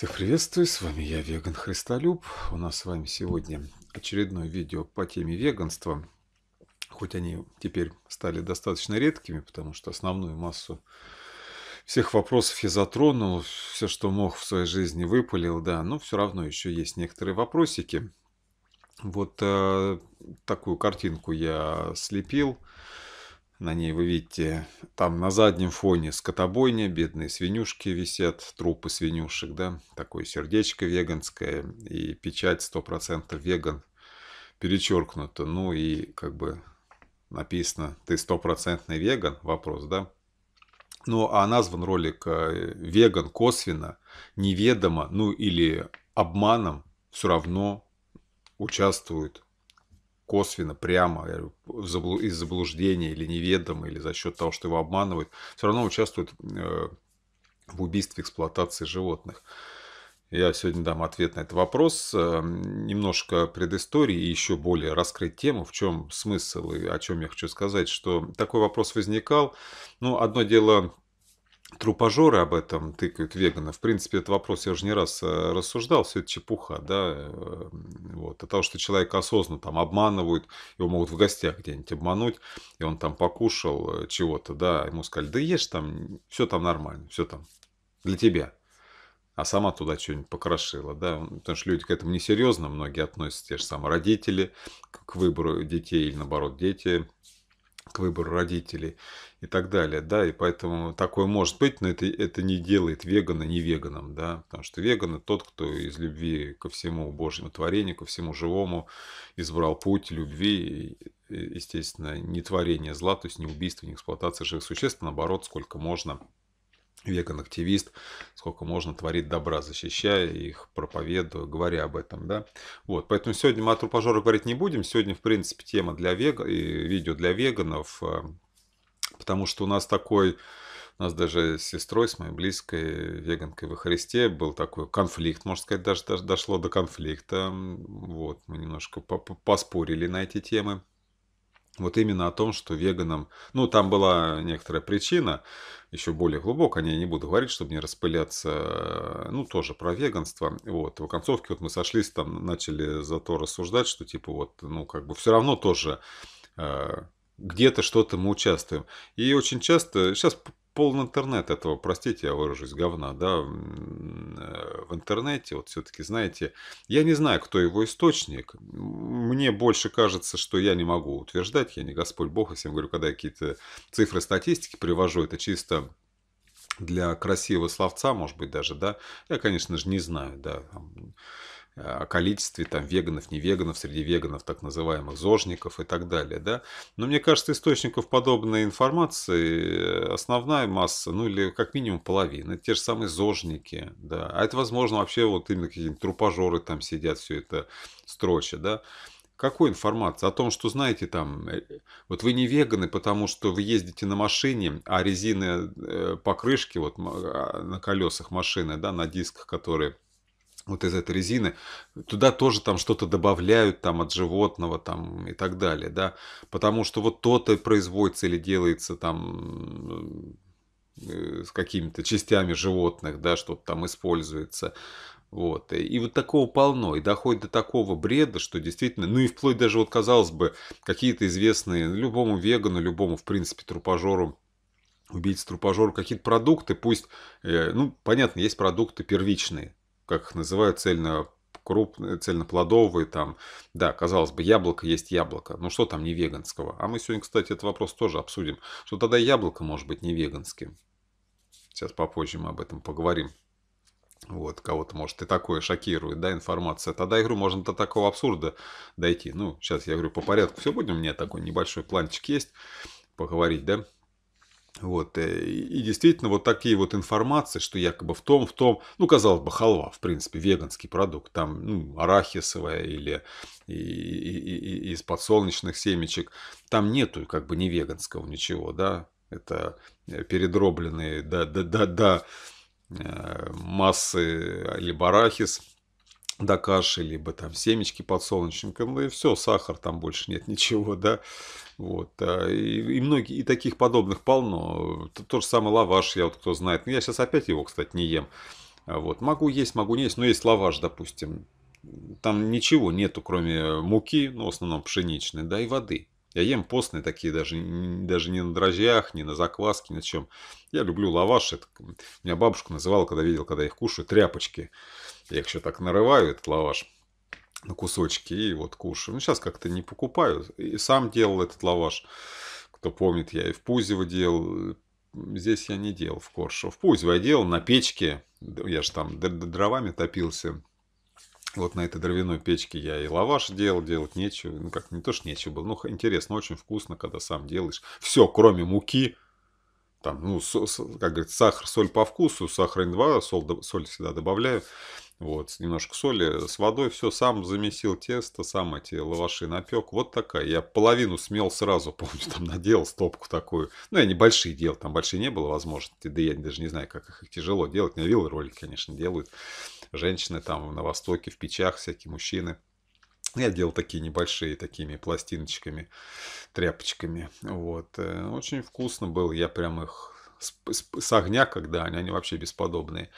Всех приветствую, с вами я, Веган Христолюб. У нас с вами сегодня очередное видео по теме веганства. Хоть они теперь стали достаточно редкими, потому что основную массу всех вопросов я затронул, все, что мог в своей жизни выпалил, да, но все равно еще есть некоторые вопросики. Вот э, такую картинку я слепил. На ней вы видите, там на заднем фоне скотобойня, бедные свинюшки висят, трупы свинюшек, да, такое сердечко веганское и печать 100% веган перечеркнута. Ну и как бы написано, ты стопроцентный веган, вопрос, да. Ну а назван ролик э, веган косвенно, неведомо, ну или обманом все равно участвует косвенно, прямо, из заблуждения или неведомо, или за счет того, что его обманывают, все равно участвуют э, в убийстве, эксплуатации животных. Я сегодня дам ответ на этот вопрос. Эм, немножко предыстории и еще более раскрыть тему, в чем смысл и о чем я хочу сказать, что такой вопрос возникал. Ну, одно дело трупажоры об этом тыкают веганы. В принципе, этот вопрос я уже не раз э, рассуждал, все это чепуха, да, э, вот, от того, что человека осознанно там обманывают, его могут в гостях где-нибудь обмануть, и он там покушал э, чего-то, да, ему сказали, да ешь там, все там нормально, все там для тебя, а сама туда что-нибудь покрошила, да, потому что люди к этому несерьезно, многие относятся, те же самые родители, к выбору детей или, наоборот, дети к выбору родителей и так далее, да, и поэтому такое может быть, но это, это не делает вегана не веганом, да, потому что веган это тот, кто из любви ко всему Божьему творению, ко всему живому избрал путь любви, естественно, не творение зла, то есть не убийство, не эксплуатация живых существ, а наоборот, сколько можно веган активист, сколько можно творить добра, защищая их, проповедуя, говоря об этом, да. Вот, поэтому сегодня мы о трупожорах говорить не будем, сегодня, в принципе, тема для вега, и видео для веганов, э, потому что у нас такой, у нас даже с сестрой, с моей близкой веганкой во Христе был такой конфликт, можно сказать, даже, даже дошло до конфликта, вот, мы немножко поспорили на эти темы, вот именно о том, что веганам... Ну, там была некоторая причина, еще более глубокая, о ней не буду говорить, чтобы не распыляться, э, ну, тоже про веганство. Вот, в концовке вот мы сошлись, там начали зато рассуждать, что типа вот, ну, как бы все равно тоже э, где-то что-то мы участвуем. И очень часто, сейчас пол интернет этого, простите, я выражусь, говна, да, э, в интернете, вот все-таки, знаете, я не знаю, кто его источник, мне больше кажется, что я не могу утверждать, я не Господь Бог, я всем говорю, когда я какие-то цифры статистики привожу, это чисто для красивого словца, может быть, даже, да, я, конечно же, не знаю, да, о количестве там веганов, не веганов, среди веганов так называемых зожников и так далее, да. Но мне кажется, источников подобной информации э, основная масса, ну или как минимум половина, те же самые зожники, да. А это, возможно, вообще вот именно какие-нибудь трупажоры там сидят, все это строча, да. Какой информации? О том, что, знаете, там, э, вот вы не веганы, потому что вы ездите на машине, а резины э, покрышки вот а, на колесах машины, да, на дисках, которые вот из этой резины, туда тоже там что-то добавляют там от животного там и так далее, да, потому что вот то-то производится или делается там э, с какими-то частями животных, да, что-то там используется. Вот. И вот такого полно. И доходит до такого бреда, что действительно, ну и вплоть даже, вот казалось бы, какие-то известные ну, любому вегану, любому, в принципе, трупожору убийц трупажор какие-то продукты, пусть, э, ну, понятно, есть продукты первичные, как их называют, цельно крупные, цельноплодовые, там, да, казалось бы, яблоко есть яблоко, ну что там не веганского? А мы сегодня, кстати, этот вопрос тоже обсудим, что тогда яблоко может быть не веганским. Сейчас попозже мы об этом поговорим. Вот, кого-то, может, и такое шокирует, да, информация. Тогда, я говорю, можно до такого абсурда дойти. Ну, сейчас я говорю по порядку все будем, у меня такой небольшой планчик есть, поговорить, да. Вот, э, и действительно, вот такие вот информации, что якобы в том, в том, ну, казалось бы, халва, в принципе, веганский продукт, там, ну, арахисовая или и, и, и, из подсолнечных семечек, там нету как бы не веганского ничего, да, это э, передробленные до, до, до, до э, массы либо арахис, до каши, либо там семечки подсолнечника, ну и все, сахар, там больше нет ничего, да, вот. А, и, и многие, и таких подобных полно. То, то же самое лаваш, я вот кто знает. Ну, я сейчас опять его, кстати, не ем. А вот. Могу есть, могу не есть, но есть лаваш, допустим. Там ничего нету, кроме муки, ну, в основном пшеничной, да, и воды. Я ем постные такие, даже, даже не на дрожжах, не на закваске, ни на чем. Я люблю лаваш. Это, меня бабушка называла, когда видел, когда их кушаю, тряпочки. Я их еще так нарываю, этот лаваш на кусочки и вот кушаю. Ну, сейчас как-то не покупаю. И сам делал этот лаваш. Кто помнит, я и в Пузево делал. Здесь я не делал в коршу В Пузево я делал на печке. Я же там дровами топился. Вот на этой дровяной печке я и лаваш делал, делать нечего. Ну, как, не то, что нечего было. Ну, интересно, очень вкусно, когда сам делаешь. Все, кроме муки, там, ну, как говорится, сахар, соль по вкусу, сахара не добавляю, соль, соль всегда добавляю. Вот, немножко соли, с водой все, сам замесил тесто, сам эти лаваши напек. Вот такая. Я половину смел сразу, помню, там надел стопку такую. Ну, я небольшие делал, там большие не было возможности. Да я даже не знаю, как их, тяжело делать. Я видел ролики, конечно, делают. Женщины там на Востоке, в печах всякие мужчины. Я делал такие небольшие, такими пластиночками, тряпочками. Вот. Э, очень вкусно было. Я прям их с, с, с огня, когда они, они вообще бесподобные.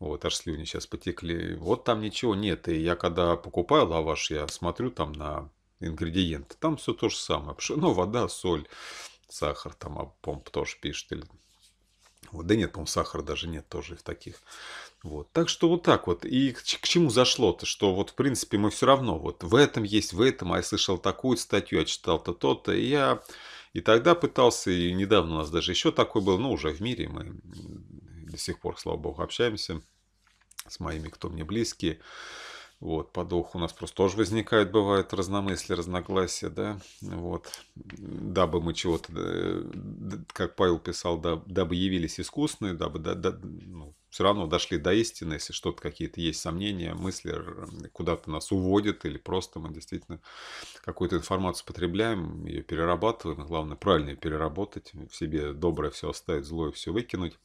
Вот, аж слюни сейчас потекли. Вот там ничего нет. И я когда покупаю лаваш, я смотрю там на ингредиенты. Там все то же самое. Пшено, ну, вода, соль, сахар. Там, а помп тоже пишет. Или... Вот, да нет, по-моему, сахара даже нет тоже в таких. Вот. Так что вот так вот. И к, к чему зашло-то? Что вот, в принципе, мы все равно вот в этом есть, в этом. А я слышал такую статью, я читал-то то-то. И я и тогда пытался, и недавно у нас даже еще такой был, ну, уже в мире мы до сих пор, слава богу, общаемся с моими, кто мне близкие. Вот, по духу у нас просто тоже возникает, бывает разномыслие, разногласия, да, вот, дабы мы чего-то, э, как Павел писал, да, дабы явились искусные, дабы, да, да, ну, все равно дошли до истины, если что-то какие-то есть сомнения, мысли куда-то нас уводят, или просто мы действительно какую-то информацию потребляем, ее перерабатываем, главное правильно ее переработать, в себе доброе все оставить, злое все выкинуть.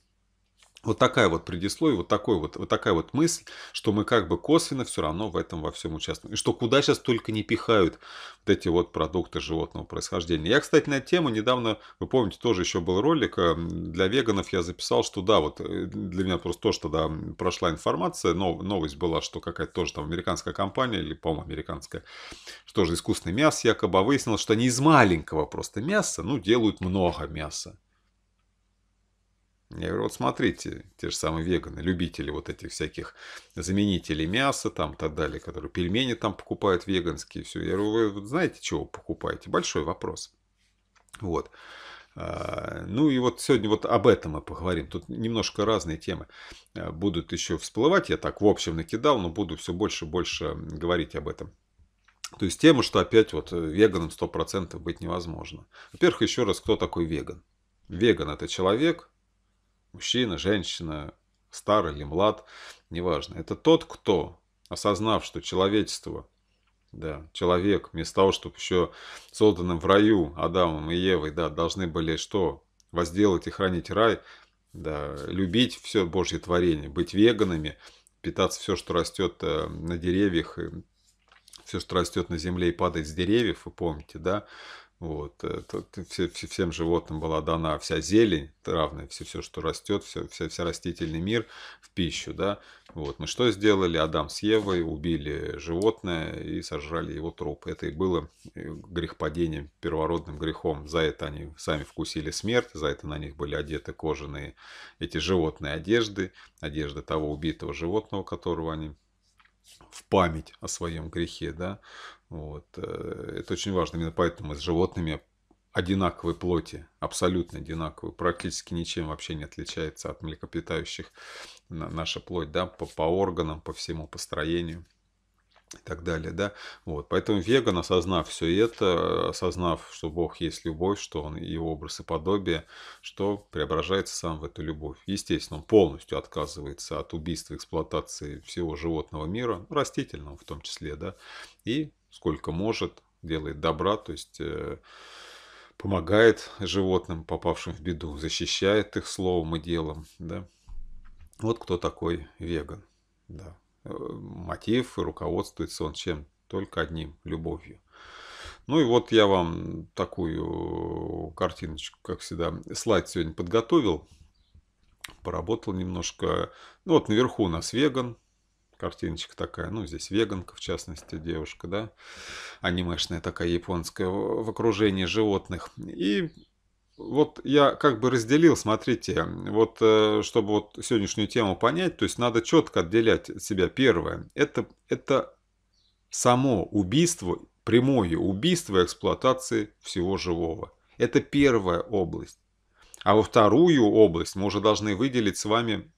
Вот такая вот предисловие, вот, такой вот, вот такая вот мысль, что мы как бы косвенно все равно в этом во всем участвуем. И что куда сейчас только не пихают вот эти вот продукты животного происхождения. Я, кстати, на эту тему недавно, вы помните, тоже еще был ролик э, для веганов, я записал, что да, вот э, для меня просто то, что да, прошла информация, но новость была, что какая-то тоже там американская компания, или, по-моему, американская, что же искусственное мясо якобы, а выяснилось, что они из маленького просто мяса, ну, делают много мяса. Я говорю, вот смотрите, те же самые веганы, любители вот этих всяких заменителей мяса там и так далее, которые пельмени там покупают веганские, все. Я говорю, вы знаете, чего вы покупаете? Большой вопрос. Вот. А, ну и вот сегодня вот об этом мы поговорим. Тут немножко разные темы а, будут еще всплывать. Я так в общем накидал, но буду все больше и больше говорить об этом. То есть тема, что опять вот э, веганом 100% быть невозможно. Во-первых, еще раз, кто такой веган? Веган – это человек, мужчина, женщина, старый или млад, неважно. Это тот, кто, осознав, что человечество, да, человек, вместо того, чтобы еще созданным в раю Адамом и Евой, да, должны были что? Возделать и хранить рай, да, любить все Божье творение, быть веганами, питаться все, что растет э, на деревьях, все, что растет на земле и падает с деревьев, вы помните, да, вот, э, тут всем животным была дана вся зелень травная, все, все что растет, все, все, все растительный мир в пищу, да. Вот, мы что сделали? Адам с Евой убили животное и сожрали его труп. Это и было э, грехопадением, первородным грехом. За это они сами вкусили смерть, за это на них были одеты кожаные эти животные одежды, одежда того убитого животного, которого они в память о своем грехе, да, вот. Э, это очень важно. Именно поэтому с животными одинаковой плоти, абсолютно одинаковой, практически ничем вообще не отличается от млекопитающих наша плоть, да, по, по органам, по всему построению и так далее, да. Вот, поэтому веган, осознав все это, осознав, что Бог есть любовь, что он его образ и подобие, что преображается сам в эту любовь. Естественно, он полностью отказывается от убийства, эксплуатации всего животного мира, растительного в том числе, да, и сколько может, делает добра, то есть э, помогает животным, попавшим в беду, защищает их словом и делом. Да? Вот кто такой веган. Да. Э, мотив и руководствуется он чем? Только одним – любовью. Ну и вот я вам такую картиночку, как всегда, слайд сегодня подготовил. Поработал немножко. Ну вот наверху у нас веган, картиночка такая, ну, здесь веганка, в частности, девушка, да, анимешная такая японская, в окружении животных. И вот я как бы разделил, смотрите, вот э, чтобы вот сегодняшнюю тему понять, то есть надо четко отделять от себя первое. Это, это само убийство, прямое убийство и эксплуатации всего живого. Это первая область. А во вторую область мы уже должны выделить с вами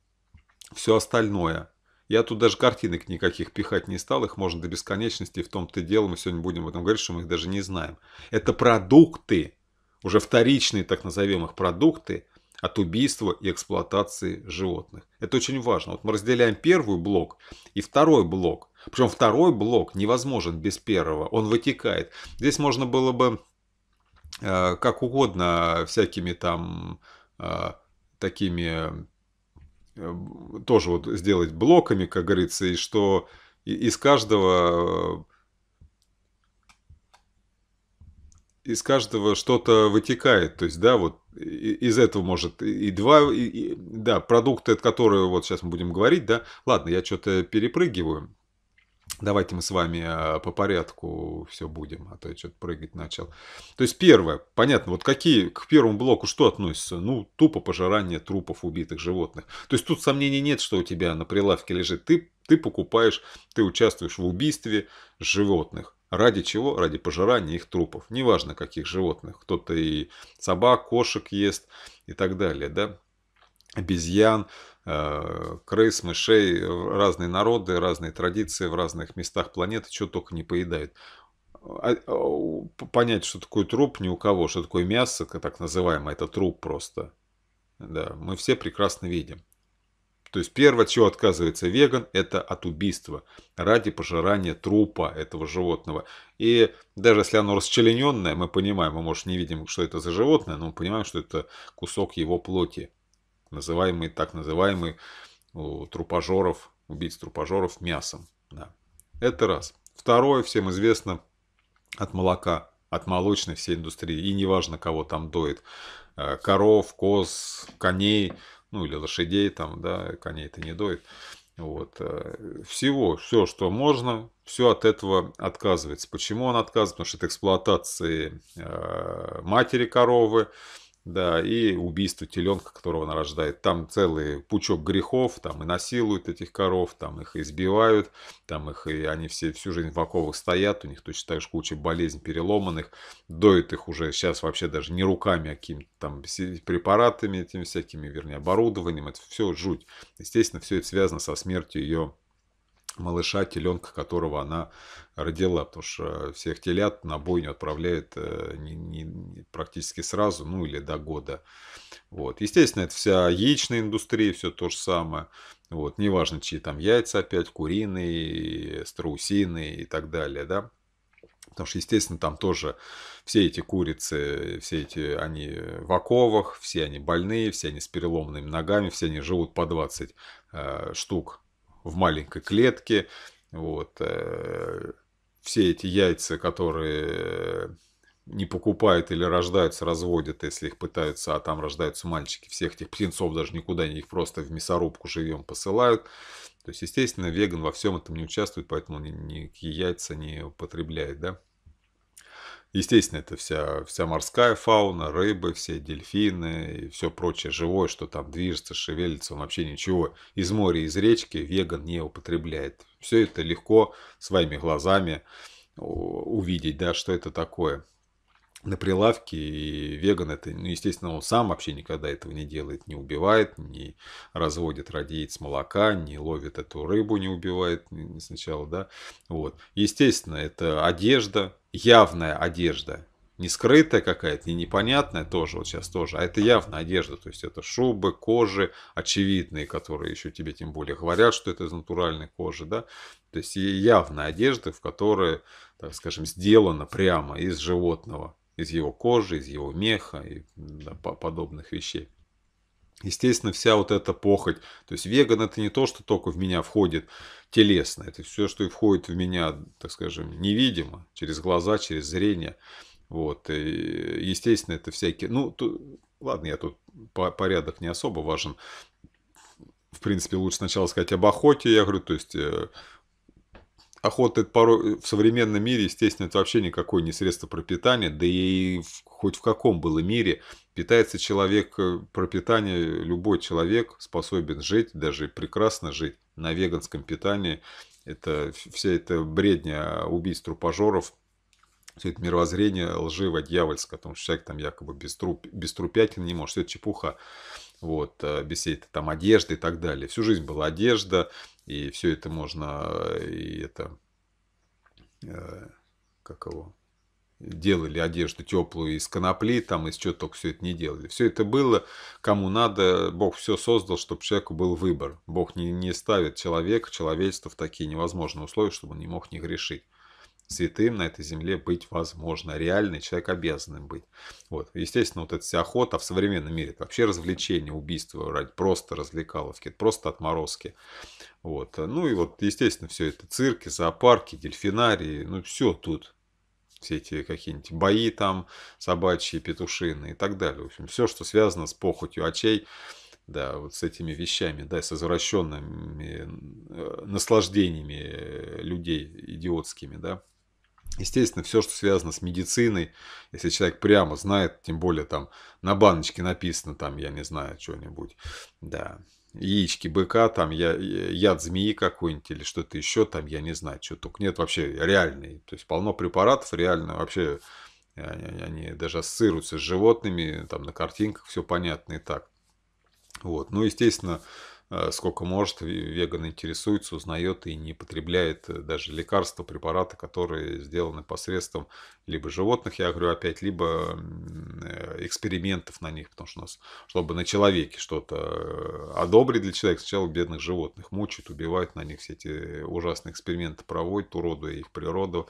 все остальное – я тут даже картинок никаких пихать не стал, их можно до бесконечности, в том-то и дело, мы сегодня будем об этом говорить, что мы их даже не знаем. Это продукты, уже вторичные так назовемых продукты от убийства и эксплуатации животных. Это очень важно. Вот мы разделяем первый блок и второй блок. Причем второй блок невозможен без первого, он вытекает. Здесь можно было бы э, как угодно всякими там э, такими тоже вот сделать блоками, как говорится, и что из каждого э, из каждого что-то вытекает, то есть, да, вот из этого может и два, и, и, да, продукты, от которых вот сейчас мы будем говорить, да, ладно, я что-то перепрыгиваю, Давайте мы с вами э, по порядку все будем, а то я что-то прыгать начал. То есть первое, понятно, вот какие к первому блоку что относится? Ну, тупо пожирание трупов убитых животных. То есть тут сомнений нет, что у тебя на прилавке лежит. Ты, ты покупаешь, ты участвуешь в убийстве животных. Ради чего? Ради пожирания их трупов. Неважно, каких животных. Кто-то и собак, кошек ест и так далее, да? Обезьян. Э, крыс, мышей, разные народы, разные традиции в разных местах планеты, что только не поедают. А, а, понять, что такое труп ни у кого, что такое мясо, так называемое, это труп просто. Да, мы все прекрасно видим. То есть первое, чего отказывается веган, это от убийства ради пожирания трупа этого животного. И даже если оно расчлененное, мы понимаем, мы, может, не видим, что это за животное, но мы понимаем, что это кусок его плоти называемый, так называемый у трупажоров, убийц трупажоров мясом. Да. Это раз. Второе, всем известно, от молока, от молочной всей индустрии, и неважно, кого там доит, э, коров, коз, коней, ну или лошадей там, да, коней-то не доит. Вот. Э, всего, все, что можно, все от этого отказывается. Почему он отказывается? Потому что это эксплуатации э, матери коровы, да, и убийство теленка, которого она рождает. Там целый пучок грехов, там и насилуют этих коров, там их избивают, там их, и они все всю жизнь в оковах стоят, у них точно так же куча болезней переломанных, доят их уже сейчас вообще даже не руками, а какими-то там препаратами этими всякими, вернее, оборудованием, это все жуть. Естественно, все это связано со смертью ее малыша, теленка, которого она родила, потому что всех телят на бойню отправляет э, не, не, практически сразу, ну или до года. Вот. Естественно, это вся яичная индустрия, все то же самое. Вот. Неважно, чьи там яйца опять, куриные, страусиные и так далее, да. Потому что, естественно, там тоже все эти курицы, все эти, они в оковах, все они больные, все они с переломными ногами, все они живут по 20 э, штук в маленькой клетке. Вот. Э, все эти яйца, которые э, не покупают или рождаются, разводят, если их пытаются, а там рождаются мальчики. Всех этих птенцов даже никуда не их просто в мясорубку живем посылают. То есть, естественно, веган во всем этом не участвует, поэтому никакие яйца не употребляет, да. Естественно, это вся, вся морская фауна, рыбы, все дельфины и все прочее живое, что там движется, шевелится, он вообще ничего из моря, из речки веган не употребляет. Все это легко своими глазами увидеть, да, что это такое на прилавке, и веган это, ну, естественно, он сам вообще никогда этого не делает, не убивает, не разводит радиец молока, не ловит эту рыбу, не убивает сначала, да, вот. Естественно, это одежда, явная одежда, не скрытая какая-то, не непонятная тоже, вот сейчас тоже, а это явно одежда, то есть это шубы, кожи очевидные, которые еще тебе тем более говорят, что это из натуральной кожи, да, то есть явная одежда, в которой, так скажем, сделана прямо из животного, из его кожи, из его меха и да, подобных вещей. Естественно, вся вот эта похоть. То есть веган это не то, что только в меня входит телесно. Это все, что и входит в меня, так скажем, невидимо, через глаза, через зрение. Вот. И, естественно, это всякие... Ну, то... ладно, я тут по порядок не особо важен. В принципе, лучше сначала сказать об охоте, я говорю, то есть э, охота это порой э, в современном мире, естественно, это вообще никакое не средство пропитания, да и в, хоть в каком было мире питается человек, э, пропитание любой человек способен жить, даже прекрасно жить на веганском питании. Это вся эта бредня убийств трупожоров, все это мировоззрение лживо, дьявольское, потому что человек там якобы без, труп, без трупятин не может, все это чепуха вот, э, без всей этой там одежды и так далее. Всю жизнь была одежда, и все это можно, э, и это, э, как его, делали одежду теплую из конопли, там из чего только все это не делали. Все это было, кому надо, Бог все создал, чтобы человеку был выбор. Бог не, не ставит человека, человечество в такие невозможные условия, чтобы он не мог не грешить святым на этой земле быть возможно. Реальный человек обязан быть. Вот. Естественно, вот эта вся охота в современном мире, это вообще развлечение, убийство ради просто развлекаловки, это просто отморозки. Вот. Ну и вот, естественно, все это цирки, зоопарки, дельфинарии, ну все тут. Все эти какие-нибудь бои там, собачьи, петушины и так далее. В общем, все, что связано с похотью очей, да, вот с этими вещами, да, с извращенными э, наслаждениями людей идиотскими, да, Естественно, все, что связано с медициной, если человек прямо знает, тем более там на баночке написано, там, я не знаю, что-нибудь, да, яички быка, там, я, яд змеи какой-нибудь или что-то еще, там, я не знаю, что только нет, вообще реальный, то есть полно препаратов реально вообще, они, э, они даже ассоциируются с животными, там, на картинках все понятно и так. Вот, ну, естественно, Э, сколько может, веган интересуется, узнает и не потребляет э, даже лекарства, препараты, которые сделаны посредством либо животных, я говорю опять, либо э, экспериментов на них, потому что у нас, чтобы на человеке что-то одобрить для человека, сначала бедных животных мучают, убивают на них, все эти ужасные эксперименты проводят, уродуя их природу,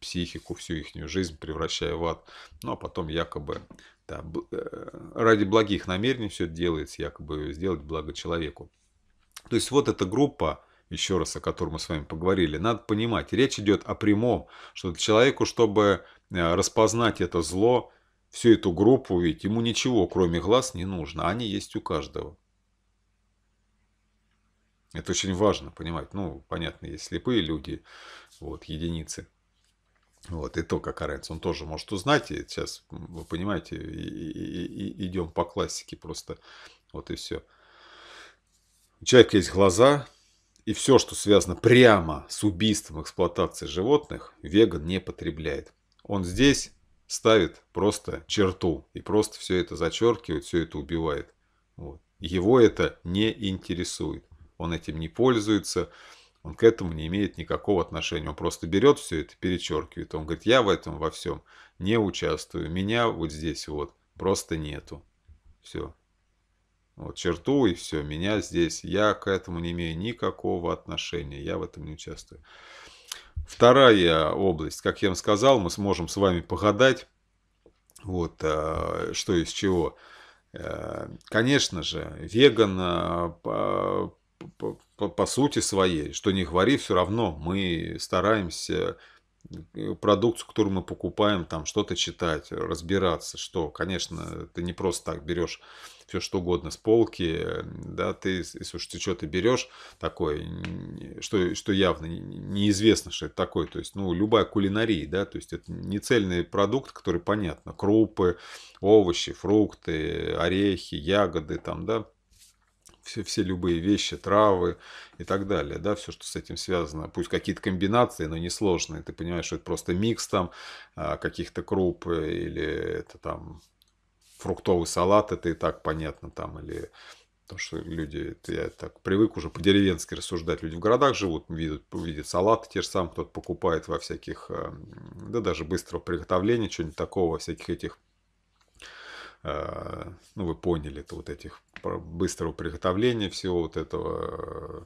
психику, всю их жизнь превращая в ад, ну а потом якобы да, ради благих намерений все это делается, якобы сделать благо человеку. То есть вот эта группа, еще раз, о которой мы с вами поговорили, надо понимать, речь идет о прямом, что человеку, чтобы э, распознать это зло, всю эту группу, ведь ему ничего, кроме глаз, не нужно. А они есть у каждого. Это очень важно понимать. Ну, понятно, есть слепые люди, вот, единицы. Вот, и то, как Аренц, он тоже может узнать. И сейчас, вы понимаете, и, и, и, идем по классике просто. Вот и все. У человека есть глаза, и все, что связано прямо с убийством эксплуатации животных, веган не потребляет. Он здесь ставит просто черту и просто все это зачеркивает, все это убивает. Вот. Его это не интересует. Он этим не пользуется, он к этому не имеет никакого отношения. Он просто берет все это, перечеркивает. Он говорит, я в этом во всем не участвую, меня вот здесь вот просто нету. Все вот, черту и все, меня здесь, я к этому не имею никакого отношения, я в этом не участвую. Вторая область, как я вам сказал, мы сможем с вами погадать, вот, а, что из чего. Э, конечно же, веган а, по, по, по сути своей, что не говори, все равно мы стараемся э, продукцию, которую мы покупаем, там что-то читать, разбираться, что, конечно, ты не просто так берешь все что угодно с полки, да, ты, если уж ты что-то берешь такое, что, что явно неизвестно, что это такое, то есть, ну, любая кулинария, да, то есть, это не цельный продукт, который понятно, крупы, овощи, фрукты, орехи, ягоды, там, да, все, все любые вещи, травы и так далее, да, все, что с этим связано, пусть какие-то комбинации, но несложные, ты понимаешь, что это просто микс там а, каких-то круп или это там фруктовый салат, это и так понятно там, или то что люди, я так привык уже по-деревенски рассуждать, люди в городах живут, видят, видят салаты те же самые, кто-то покупает во всяких, э, да даже быстрого приготовления, чего-нибудь такого, во всяких этих э, ну вы поняли, это вот этих быстрого приготовления всего вот этого, э,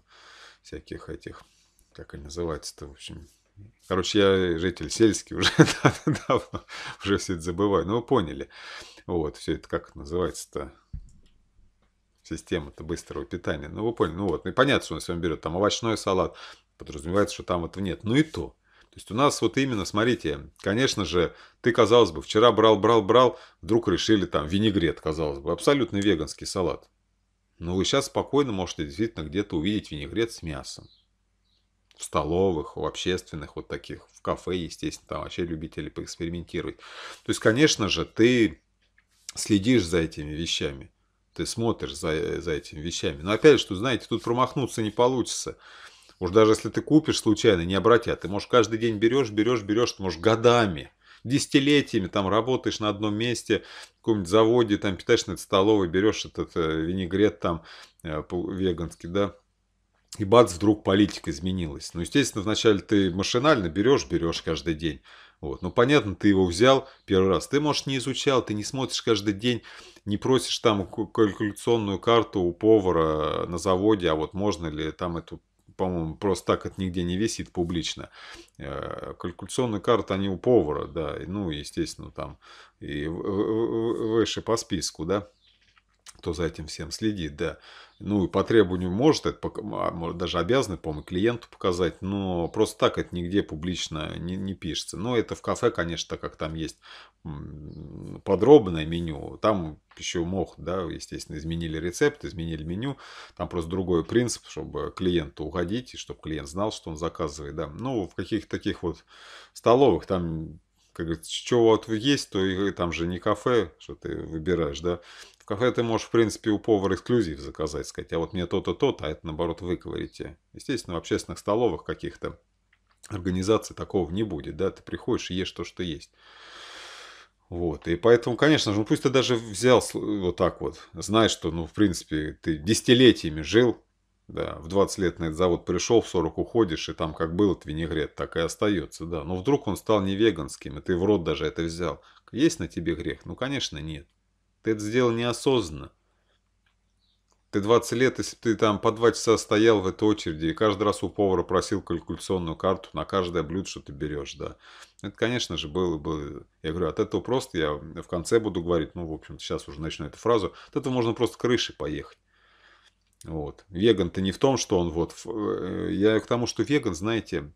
всяких этих, как они называются-то, в общем, Короче, я житель сельский уже давно, уже все это забываю. Но ну, вы поняли. Вот, все это как называется-то? Система-то быстрого питания. Ну, вы поняли. Ну, вот. Ну, и понятно, что у нас вами берет там овощной салат. Подразумевается, что там этого нет. Ну и то. То есть у нас вот именно, смотрите, конечно же, ты, казалось бы, вчера брал, брал, брал, вдруг решили там винегрет, казалось бы, абсолютно веганский салат. Но вы сейчас спокойно можете действительно где-то увидеть винегрет с мясом в столовых, в общественных, вот таких, в кафе, естественно, там вообще любители поэкспериментировать. То есть, конечно же, ты следишь за этими вещами, ты смотришь за, за этими вещами. Но опять же, знаете, тут промахнуться не получится. Уж даже если ты купишь случайно, не обратят. Ты, можешь каждый день берешь, берешь, берешь, ты, можешь годами, десятилетиями там работаешь на одном месте, в каком-нибудь заводе, там питаешься на столовой, берешь этот э, винегрет там э, веганский, да, и бац, вдруг политика изменилась. Ну, естественно, вначале ты машинально берешь, берешь каждый день. Вот. Но понятно, ты его взял первый раз. Ты, может, не изучал, ты не смотришь каждый день, не просишь там калькуляционную карту у повара на заводе, а вот можно ли там эту по-моему, просто так это нигде не висит публично. Э, калькуляционную карту они у повара, да, ну, естественно, там и выше по списку, да кто за этим всем следит, да. Ну, и по требованию может, это а, может, даже обязаны, по-моему, клиенту показать, но просто так это нигде публично не, не пишется. Но это в кафе, конечно, так как там есть подробное меню, там еще мог, да, естественно, изменили рецепт, изменили меню, там просто другой принцип, чтобы клиенту уходить, и чтобы клиент знал, что он заказывает, да. Ну, в каких-то таких вот столовых там как говорится, чего вот есть, то и там же не кафе, что ты выбираешь, да кафе ты можешь, в принципе, у повара эксклюзив заказать, сказать, а вот мне то-то, то-то, а это, наоборот, выковырите. Естественно, в общественных столовых каких-то организаций такого не будет, да, ты приходишь и ешь то, что есть. Вот, и поэтому, конечно же, ну пусть ты даже взял вот так вот, знаешь, что, ну, в принципе, ты десятилетиями жил, да, в 20 лет на этот завод пришел, в 40 уходишь, и там как был этот винегрет, так и остается, да. Но вдруг он стал не веганским, и ты в рот даже это взял. Есть на тебе грех? Ну, конечно, нет. Ты это сделал неосознанно. Ты 20 лет, если ты там по 2 часа стоял в этой очереди и каждый раз у повара просил калькуляционную карту на каждое блюдо, что ты берешь, да. Это, конечно же, было бы... Я говорю, от этого просто я в конце буду говорить, ну, в общем сейчас уже начну эту фразу, от этого можно просто крыши поехать. Вот. Веган-то не в том, что он вот... Э, я к тому, что веган, знаете,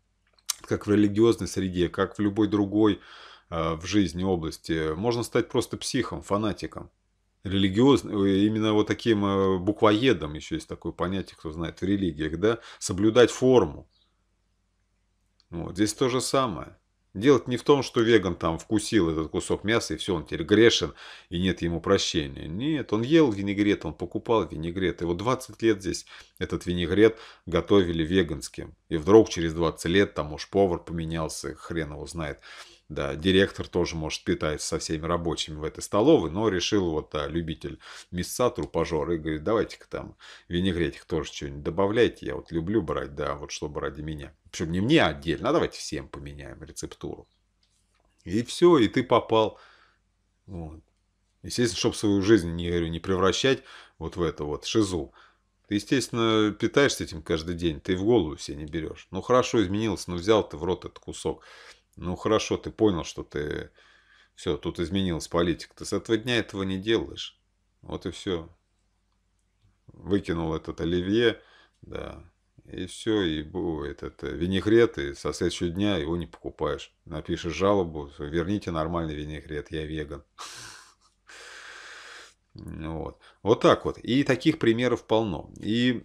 как в религиозной среде, как в любой другой а, в жизни области, можно стать просто психом, фанатиком религиозным, э, именно вот таким э, буквоедом, еще есть такое понятие, кто знает в религиях, да, соблюдать форму. Вот, здесь то же самое. Дело не в том, что веган там вкусил этот кусок мяса, и все, он теперь грешен, и нет ему прощения. Нет, он ел винегрет, он покупал винегрет. И вот 20 лет здесь этот винегрет готовили веганским. И вдруг через 20 лет там уж повар поменялся, хрен его знает. Да, директор тоже, может, питается со всеми рабочими в этой столовой, но решил вот да, любитель мясца, трупажер, и говорит, давайте-ка там винегретик тоже что-нибудь добавляйте, я вот люблю брать, да, вот чтобы ради меня. Причем не мне отдельно, а давайте всем поменяем рецептуру. И все, и ты попал. Вот. Естественно, чтобы свою жизнь не, не превращать вот в это вот шизу. Ты, естественно, питаешься этим каждый день, ты в голову все не берешь. Ну, хорошо изменилось, но взял ты в рот этот кусок ну хорошо, ты понял, что ты... Все, тут изменилась политика. Ты с этого дня этого не делаешь. Вот и все. Выкинул этот оливье, да. И все, и будет это винегрет, и со следующего дня его не покупаешь. Напишешь жалобу, верните нормальный винегрет, я веган. Вот. вот так вот. И таких примеров полно. И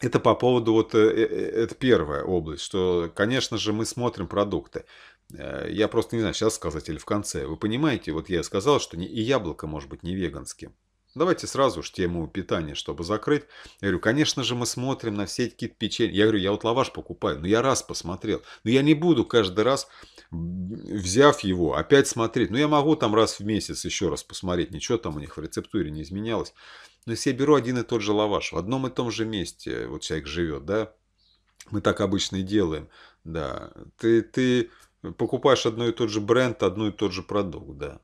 это по поводу, вот, э, э, э, это первая область, что, конечно же, мы смотрим продукты. Э, я просто не знаю, сейчас сказать или в конце. Вы понимаете, вот я сказал, что и яблоко может быть не веганским. Давайте сразу же тему питания, чтобы закрыть. Я говорю, конечно же, мы смотрим на все эти какие-то печенья. Я говорю, я вот лаваш покупаю, но я раз посмотрел. Но я не буду каждый раз, взяв его, опять смотреть. Но я могу там раз в месяц еще раз посмотреть. Ничего там у них в рецептуре не изменялось. Но если я беру один и тот же лаваш в одном и том же месте, вот человек живет, да, мы так обычно и делаем, да, ты, ты покупаешь одно и тот же бренд, одну и тот же продукт, да.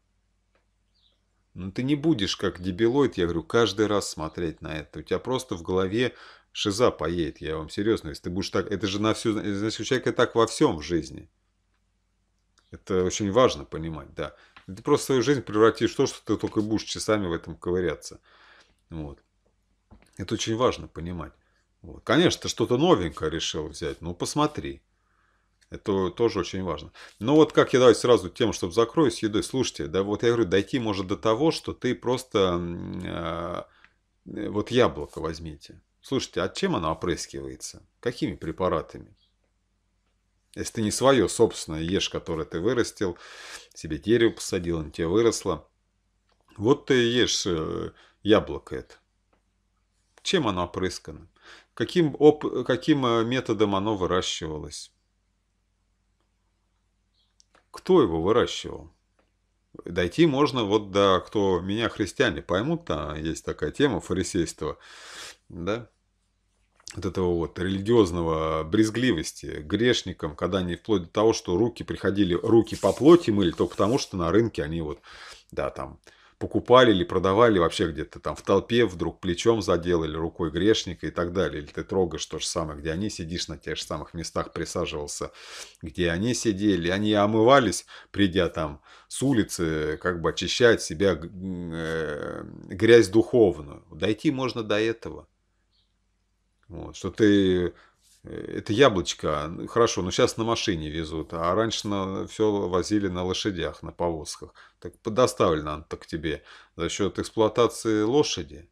Но ну, ты не будешь, как дебилоид, я говорю, каждый раз смотреть на это. У тебя просто в голове шиза поедет, я вам серьезно. Если ты будешь так, это же на всю, значит, у человека так во всем в жизни. Это очень важно понимать, да. Ты просто свою жизнь превратишь в то, что ты только будешь часами в этом ковыряться. Вот. Это очень важно понимать. Вот. Конечно, ты что-то новенькое решил взять, ну посмотри. Это тоже очень важно. Но ну вот как я давайте сразу тем, чтобы закрою с едой. Слушайте, да вот я говорю, дойти может до того, что ты просто а, э, вот яблоко возьмите. Слушайте, а чем оно опрыскивается? Какими препаратами? Если ты не свое собственное ешь, которое ты вырастил, себе дерево посадил, оно тебе выросло. Вот ты ешь э, яблоко это. Чем оно опрыскано? Каким, оп, каким э, методом оно выращивалось? кто его выращивал? Дойти можно вот до, кто меня христиане поймут, там есть такая тема фарисейства, да, вот этого вот религиозного брезгливости грешникам, когда они вплоть до того, что руки приходили, руки по плоти мыли, то потому, что на рынке они вот, да, там, покупали или продавали вообще где-то там в толпе, вдруг плечом задел или рукой грешника и так далее. Или ты трогаешь то же самое, где они, сидишь на тех же самых местах, присаживался, где они сидели. Они омывались, придя там с улицы, как бы очищать себя э, грязь духовную. Дойти можно до этого. Вот, что ты это яблочко, хорошо, но сейчас на машине везут, а раньше на, все возили на лошадях, на повозках. Так подоставлено оно так к тебе за счет эксплуатации лошади.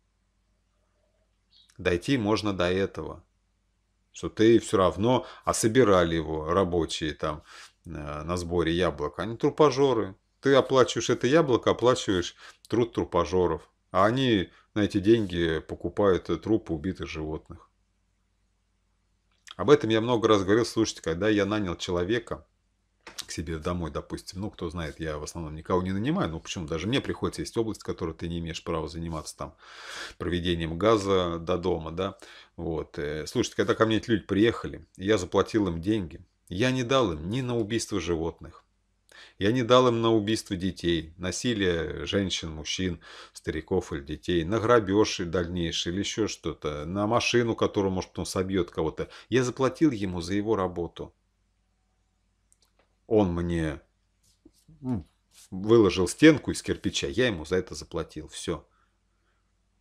Дойти можно до этого, что ты все равно, а собирали его рабочие там э, на сборе яблок, они трупожоры. Ты оплачиваешь это яблоко, оплачиваешь труд трупожоров, а они на эти деньги покупают э, трупы убитых животных. Об этом я много раз говорил, слушайте, когда я нанял человека к себе домой, допустим, ну, кто знает, я в основном никого не нанимаю, ну, почему, даже мне приходится, есть область, в которой ты не имеешь права заниматься, там, проведением газа до дома, да, вот, э, слушайте, когда ко мне эти люди приехали, я заплатил им деньги, я не дал им ни на убийство животных, я не дал им на убийство детей, насилие женщин, мужчин, стариков или детей, на грабеж и дальнейший или еще что-то, на машину, которую, может, он собьет кого-то. Я заплатил ему за его работу. Он мне ну, выложил стенку из кирпича, я ему за это заплатил. Все.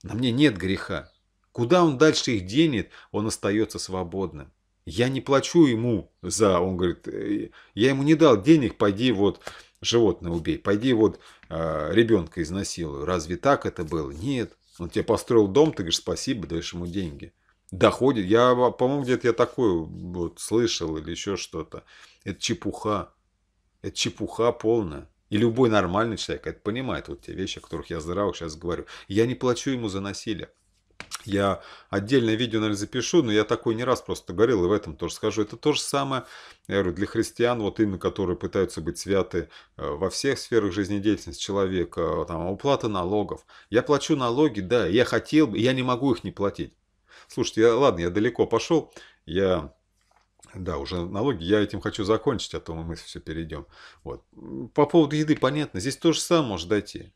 На мне нет греха. Куда он дальше их денет, он остается свободным. Я не плачу ему за, он говорит, э, я ему не дал денег, пойди вот животное убей, пойди вот э, ребенка изнасилую. Разве так это было? Нет. Он тебе построил дом, ты говоришь спасибо, даешь ему деньги. Доходит. Я, по-моему, где-то я такое вот слышал или еще что-то. Это чепуха. Это чепуха полная. И любой нормальный человек это понимает, вот те вещи, о которых я здраво сейчас говорю. Я не плачу ему за насилие. Я отдельное видео, наверное, запишу, но я такой не раз просто говорил, и в этом тоже скажу. Это то же самое, я говорю, для христиан, вот именно, которые пытаются быть святы э, во всех сферах жизнедеятельности человека, э, там, уплата налогов. Я плачу налоги, да, я хотел бы, я не могу их не платить. Слушайте, я, ладно, я далеко пошел, я да, уже налоги. Я этим хочу закончить, а то мы все перейдем. Вот. По поводу еды, понятно. Здесь то же самое может дойти.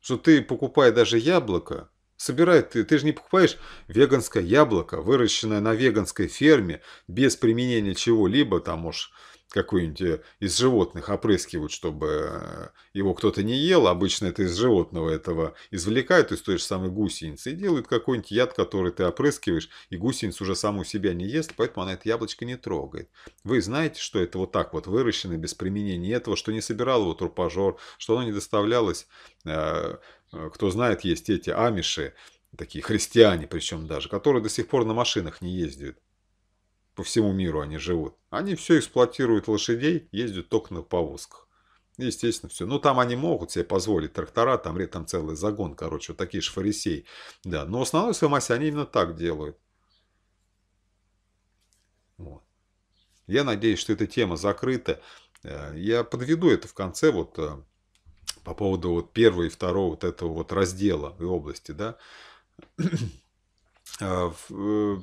Что ты, покупая даже яблоко, Собирает ты, ты же не покупаешь веганское яблоко, выращенное на веганской ферме, без применения чего-либо, там уж какой-нибудь э, из животных опрыскивают, чтобы э, его кто-то не ел. Обычно это из животного этого извлекают, из той же самой гусеницы, и делают какой-нибудь яд, который ты опрыскиваешь, и гусеница уже саму себя не ест, поэтому она это яблочко не трогает. Вы знаете, что это вот так вот выращено без применения этого, что не собирал его трупажор, что оно не доставлялось э, Э, кто знает, есть эти амиши, такие христиане причем даже, которые до сих пор на машинах не ездят. По всему миру они живут. Они все эксплуатируют лошадей, ездят только на повозках. Естественно, все. Ну, там они могут себе позволить трактора, там, там целый загон, короче, вот такие же фарисеи. Да, но в основной своей массе они именно так делают. Вот. Я надеюсь, что эта тема закрыта. Э, я подведу это в конце, вот э, по поводу вот первого и второго вот этого вот раздела и области, да. А, э,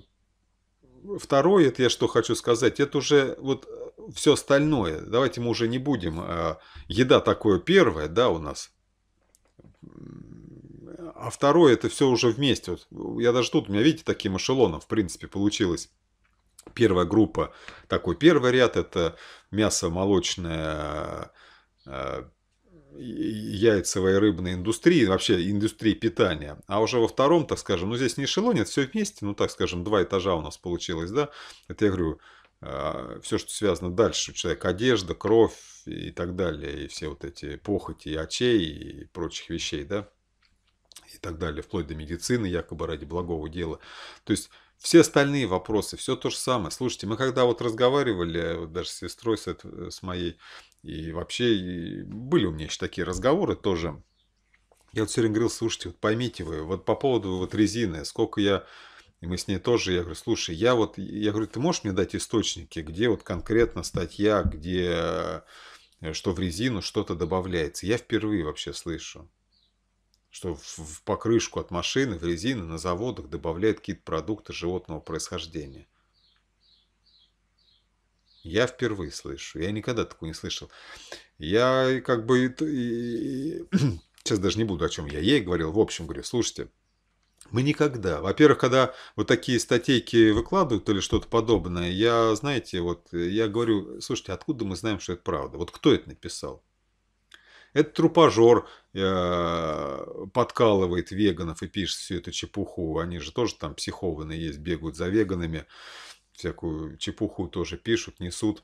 второе, это я что хочу сказать, это уже вот э, все остальное. Давайте мы уже не будем. А, еда такое первое, да, у нас. А второе, это все уже вместе. Вот э, я даже тут, у меня, видите, таким эшелоном, в принципе, получилось. Первая группа, такой первый ряд, это мясо молочное, а, яйцевой рыбной индустрии, вообще индустрии питания. А уже во втором, так скажем, ну здесь не эшелон, нет, все вместе, ну так скажем, два этажа у нас получилось, да. Это я говорю, а, все, что связано дальше, человек, одежда, кровь и так далее, и все вот эти похоти, и очей и прочих вещей, да, и так далее, вплоть до медицины, якобы ради благого дела. То есть все остальные вопросы, все то же самое. Слушайте, мы когда вот разговаривали, даже с сестрой, с моей, и вообще и были у меня еще такие разговоры тоже. Я вот все время говорил, слушайте, вот поймите вы, вот по поводу вот резины, сколько я, и мы с ней тоже, я говорю, слушай, я вот, я говорю, ты можешь мне дать источники, где вот конкретно статья, где э, что в резину что-то добавляется. Я впервые вообще слышу, что в покрышку от машины, в резину на заводах добавляют какие-то продукты животного происхождения. Я впервые слышу. Я никогда такого не слышал. Я как бы... Сейчас даже не буду, о чем я ей говорил. В общем, говорю, слушайте, мы никогда. Во-первых, когда вот такие статейки выкладывают или что-то подобное, я, знаете, вот я говорю, слушайте, откуда мы знаем, что это правда? Вот кто это написал? Это трупажор э, подкалывает веганов и пишет всю эту чепуху. Они же тоже там психованные есть, бегают за веганами всякую чепуху тоже пишут, несут.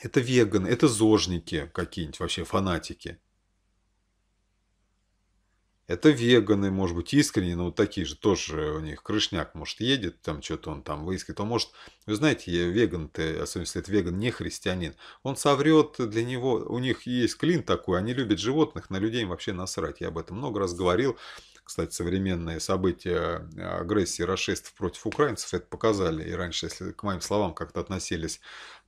Это веганы, это зожники какие-нибудь вообще, фанатики. Это веганы, может быть, искренне, но вот такие же тоже у них крышняк, может, едет, там что-то он там выискивает. Он может, вы знаете, веган-то, особенно если это веган не христианин, он соврет для него, у них есть клин такой, они любят животных, на людей им вообще насрать. Я об этом много раз говорил, кстати, современные события а, агрессии расистов против украинцев это показали. И раньше, если к моим словам как-то относились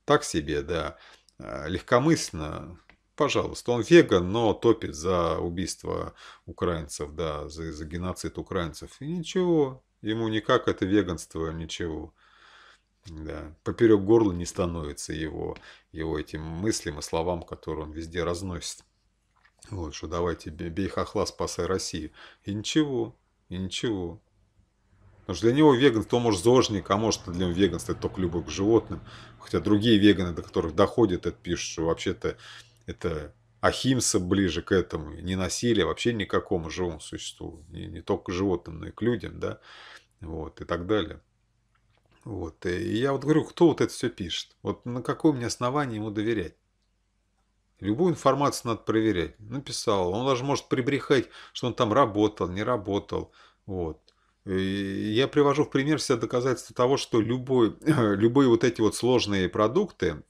так себе, да, а, легкомысленно, пожалуйста, он веган, но топит за убийство украинцев, да, за, за геноцид украинцев. И ничего, ему никак это веганство, ничего. Да, поперек горла не становится его, его этим мыслям и словам, которые он везде разносит. Вот что давайте бей хохла, спасай Россию. И ничего, и ничего. Потому что для него веган, то может зожник, а может для него веганство это только любовь к животным. Хотя другие веганы, до которых доходит, это пишут, что вообще-то это ахимса ближе к этому. Не насилие а вообще никакому живому существу. Не, не только к животным, но и к людям, да. Вот, и так далее. Вот. И я вот говорю, кто вот это все пишет? Вот на каком мне основании ему доверять? Любую информацию надо проверять. Написал. Он даже может прибрехать, что он там работал, не работал. Вот. И я привожу в пример все доказательства того, что любой, любые вот эти вот сложные продукты,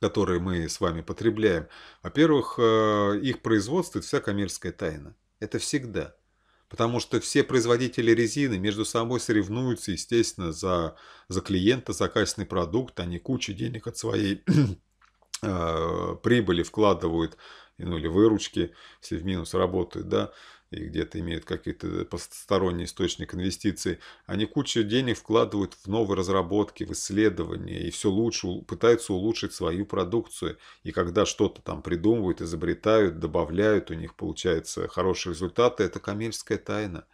которые мы с вами потребляем, во-первых, э, их производство – это вся коммерческая тайна. Это всегда. Потому что все производители резины между собой соревнуются, естественно, за, за клиента, за качественный продукт. Они кучу денег от своей А, прибыли вкладывают, ну или выручки, если в минус работают, да, и где-то имеют какие-то посторонний источники инвестиций, они кучу денег вкладывают в новые разработки, в исследования, и все лучше, пытаются улучшить свою продукцию. И когда что-то там придумывают, изобретают, добавляют, у них получаются хорошие результаты, это коммерческая тайна.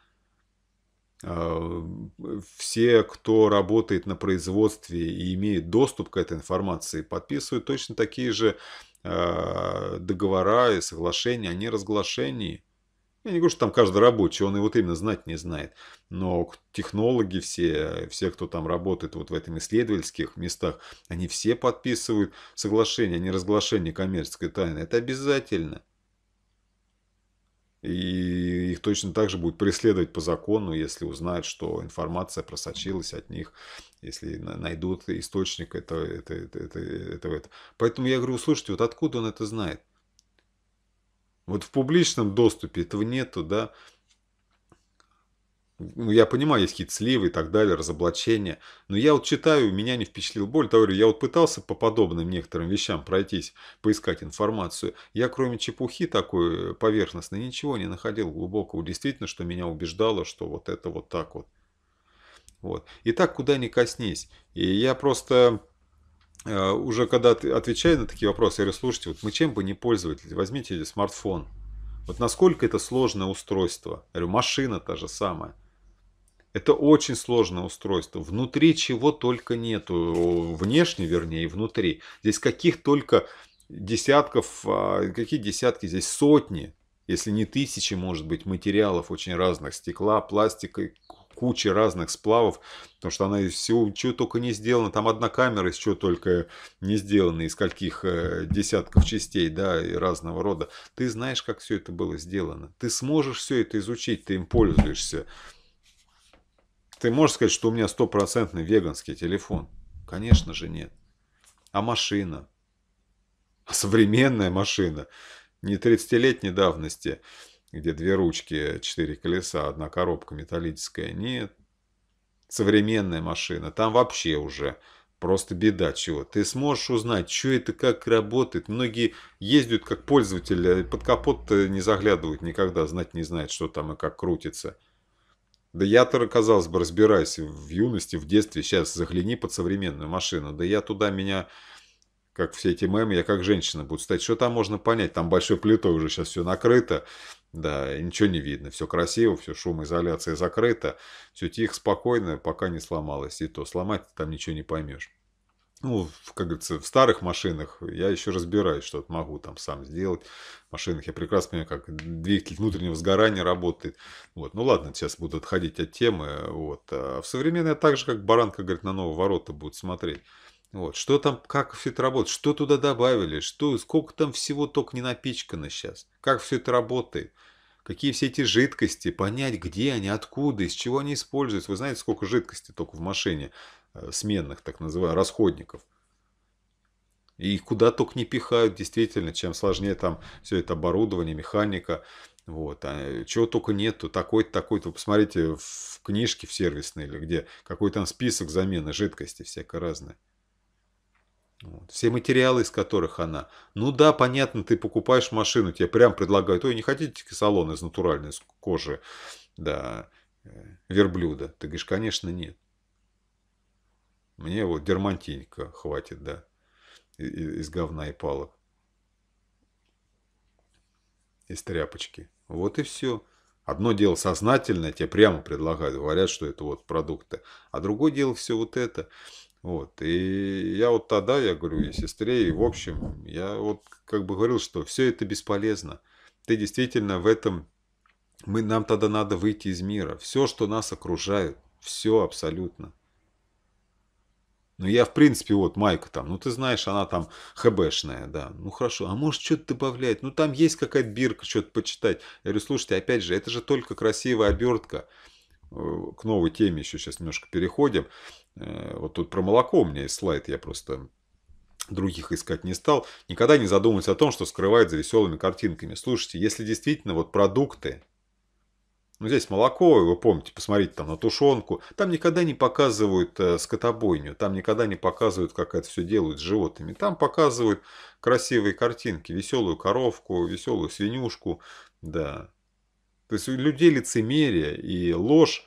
Э, все, кто работает на производстве и имеет доступ к этой информации, подписывают точно такие же э, договора и соглашения о неразглашении. Я не говорю, что там каждый рабочий, он и вот именно знать не знает. Но технологи все, все, кто там работает вот в этом исследовательских местах, они все подписывают соглашение о неразглашении коммерческой тайны. Это обязательно. И их точно так же будут преследовать по закону, если узнают, что информация просочилась от них, если найдут источник этого. этого, этого, этого, этого. Поэтому я говорю, слушайте, вот откуда он это знает? Вот в публичном доступе этого нету, да, ну, я понимаю, есть какие-то сливы и так далее, разоблачения, но я вот читаю, меня не впечатлил. Более того, я вот пытался по подобным некоторым вещам пройтись, поискать информацию. Я кроме чепухи такой э, поверхностной ничего не находил глубокого, действительно, что меня убеждало, что вот это вот так вот. Вот. И так куда ни коснись. И я просто э, уже когда отвечаю на такие вопросы, я говорю, слушайте, вот мы чем бы не пользовались, возьмите смартфон. Вот насколько это сложное устройство. Я говорю, машина та же самая. Это очень сложное устройство. Внутри чего только нету. Внешне, вернее, внутри. Здесь каких только десятков, а, какие десятки здесь, сотни, если не тысячи, может быть, материалов очень разных. Стекла, пластика, куча разных сплавов, потому что она из всего, чего только не сделана, там одна камера из чего только не сделана, из каких э, десятков частей, да, и разного рода. Ты знаешь, как все это было сделано. Ты сможешь все это изучить, ты им пользуешься. Ты можешь сказать, что у меня стопроцентный веганский телефон? Конечно же нет. А машина? А современная машина. Не 30-летней давности, где две ручки, четыре колеса, одна коробка металлическая. Нет. Современная машина. Там вообще уже просто беда чего. Ты сможешь узнать, что это, как работает. Многие ездят как пользователи, а под капот не заглядывают никогда, знать не знают, что там и как крутится. Да я-то, казалось бы, разбираюсь в юности, в детстве, сейчас загляни под современную машину. Да я туда меня, как все эти мемы, я как женщина буду стоять. Что там можно понять? Там большой плитой уже сейчас все накрыто, да, ничего не видно. Все красиво, все шумоизоляция закрыта, все тихо, спокойно, пока не сломалось. И то сломать там ничего не поймешь ну, как говорится, в старых машинах я еще разбираюсь, что-то могу там сам сделать. В машинах я прекрасно понимаю, как двигатель внутреннего сгорания работает. Вот. Ну ладно, сейчас буду отходить от темы. Вот. А в современной так же, как баранка, говорит, на новые ворота будут смотреть. Вот. Что там, как все это работает, что туда добавили, что, сколько там всего только не напичкано сейчас, как все это работает какие все эти жидкости, понять, где они, откуда, из чего они используются. Вы знаете, сколько жидкости только в машине. Э, сменных, так называемых, расходников. И куда только не пихают, действительно, чем сложнее там все это оборудование, механика, вот, а чего только нету, такой-то, такой-то, вы посмотрите в книжке в сервисной или где, какой там список замены жидкости всякой разной. Вот. Все материалы, из которых она. Ну да, понятно, ты покупаешь машину, тебе прям предлагают, ой, не хотите салон из натуральной кожи, да, э, верблюда? Ты говоришь, конечно, нет. Мне вот дермантиника хватит, да, из говна и палок. Из тряпочки. Вот и все. Одно дело сознательно тебе прямо предлагают, говорят, что это вот продукты. А другое дело все вот это. Вот. И я вот тогда, я говорю, и сестре, и в общем, я вот как бы говорил, что все это бесполезно. Ты действительно в этом... Мы, нам тогда надо выйти из мира. Все, что нас окружает, все абсолютно – ну я, в принципе, вот майка там, ну ты знаешь, она там хбшная, да. Ну хорошо, а может что-то добавлять? Ну там есть какая-то бирка, что-то почитать. Я говорю, слушайте, опять же, это же только красивая обертка. Э, к новой теме еще сейчас немножко переходим. Э, вот тут про молоко у меня есть слайд, я просто других искать не стал. Никогда не задумывался о том, что скрывает за веселыми картинками. Слушайте, если действительно вот продукты, ну, здесь молоко, вы помните, посмотрите там на тушенку. Там никогда не показывают э, скотобойню, там никогда не показывают, как это все делают с животными. Там показывают красивые картинки, веселую коровку, веселую свинюшку, да. То есть у людей лицемерие и ложь,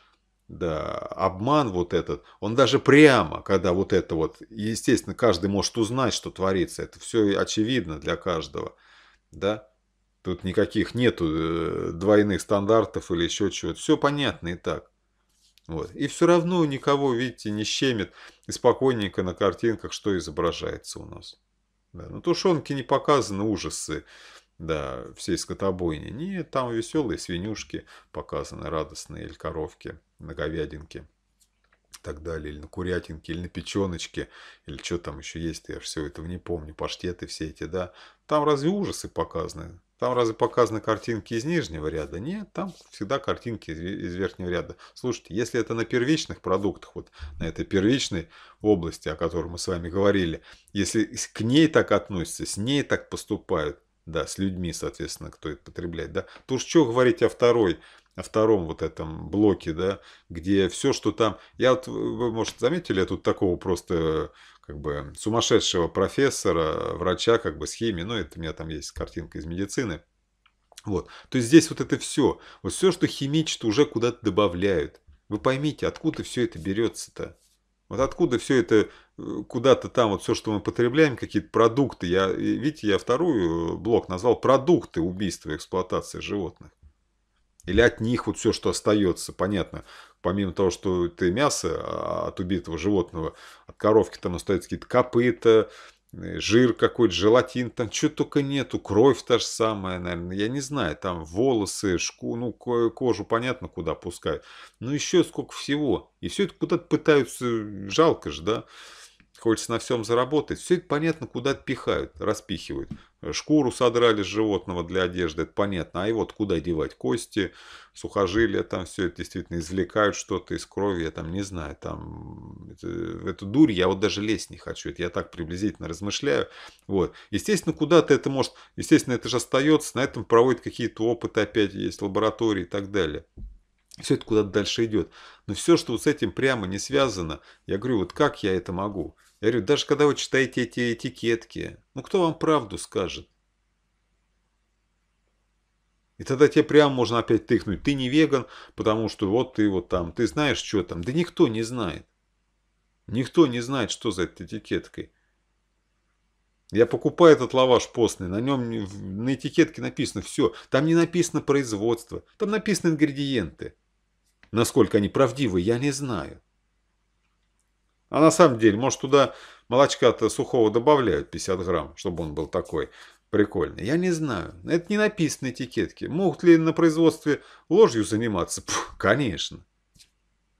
да, обман вот этот, он даже прямо, когда вот это вот, естественно, каждый может узнать, что творится, это все очевидно для каждого, да. Тут никаких нету э, двойных стандартов или еще чего-то. Все понятно и так. Вот. И все равно никого, видите, не щемит. И спокойненько на картинках, что изображается у нас. Да. На ну, тушенке не показаны ужасы да, всей скотобойни. Нет, там веселые свинюшки показаны, радостные, или коровки на говядинке и так далее, или на курятинке, или на печеночке, или что там еще есть, я все этого не помню, паштеты все эти, да. Там разве ужасы показаны? Там разве показаны картинки из нижнего ряда? Нет, там всегда картинки из верхнего ряда. Слушайте, если это на первичных продуктах, вот на этой первичной области, о которой мы с вами говорили, если к ней так относятся, с ней так поступают, да, с людьми, соответственно, кто это потребляет, да, то уж что говорить о второй, о втором вот этом блоке, да, где все, что там... Я вот, вы, может, заметили, я тут такого просто как бы сумасшедшего профессора, врача как бы с химией, ну это у меня там есть картинка из медицины. Вот. То есть здесь вот это все, вот все, что химичит, уже куда-то добавляют. Вы поймите, откуда все это берется-то? Вот откуда все это э, куда-то там, вот все, что мы потребляем, какие-то продукты. Я, видите, я вторую э, блок назвал «Продукты убийства и эксплуатации животных». Или от них вот все, что остается, понятно. Помимо того, что это мясо а от убитого животного, от коровки там остаются какие-то копыта, э, жир какой-то, желатин, там что только нету, кровь та же самая, наверное, я не знаю, там волосы, шку, ну, кожу понятно куда пускают, но еще сколько всего, и все это куда-то пытаются, жалко же, да, Хочется на всем заработать. Все это понятно, куда пихают, распихивают. Шкуру содрали с животного для одежды, это понятно. А и вот куда девать кости, сухожилия, там все это действительно извлекают что-то из крови, я там не знаю. Там, это, эту дурь я вот даже лезть не хочу, это я так приблизительно размышляю. Вот. Естественно, куда-то это может, естественно, это же остается, на этом проводят какие-то опыты опять есть, лаборатории и так далее. Все это куда-то дальше идет. Но все, что вот с этим прямо не связано, я говорю, вот как я это могу? Я говорю, даже когда вы читаете эти этикетки, ну кто вам правду скажет? И тогда тебе прямо можно опять тыкнуть. Ты не веган, потому что вот ты вот там, ты знаешь, что там. Да никто не знает. Никто не знает, что за этой этикеткой. Я покупаю этот лаваш постный, на нем на этикетке написано все. Там не написано производство, там написаны ингредиенты. Насколько они правдивы, я не знаю. А на самом деле, может, туда молочка-то сухого добавляют 50 грамм, чтобы он был такой прикольный. Я не знаю. Это не написано этикетки. Могут ли на производстве ложью заниматься? Пфф, конечно.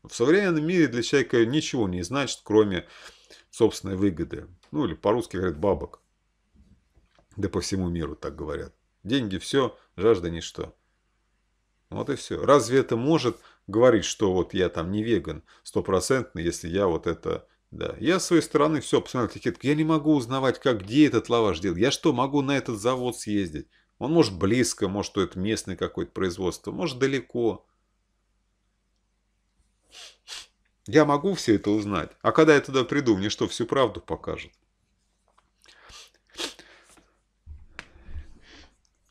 В современном мире для человека ничего не значит, кроме собственной выгоды. Ну или по-русски говорят бабок. Да по всему миру так говорят. Деньги все, жажда ничто. Вот и все. Разве это может говорить, что вот я там не веган стопроцентно, если я вот это... Да, я с своей стороны все посмотрел, этикетку. Я не могу узнавать, как где этот лаваш делать. Я что, могу на этот завод съездить? Он может близко, может, что это местное какое-то производство, может, далеко. Я могу все это узнать. А когда я туда приду, мне что, всю правду покажут?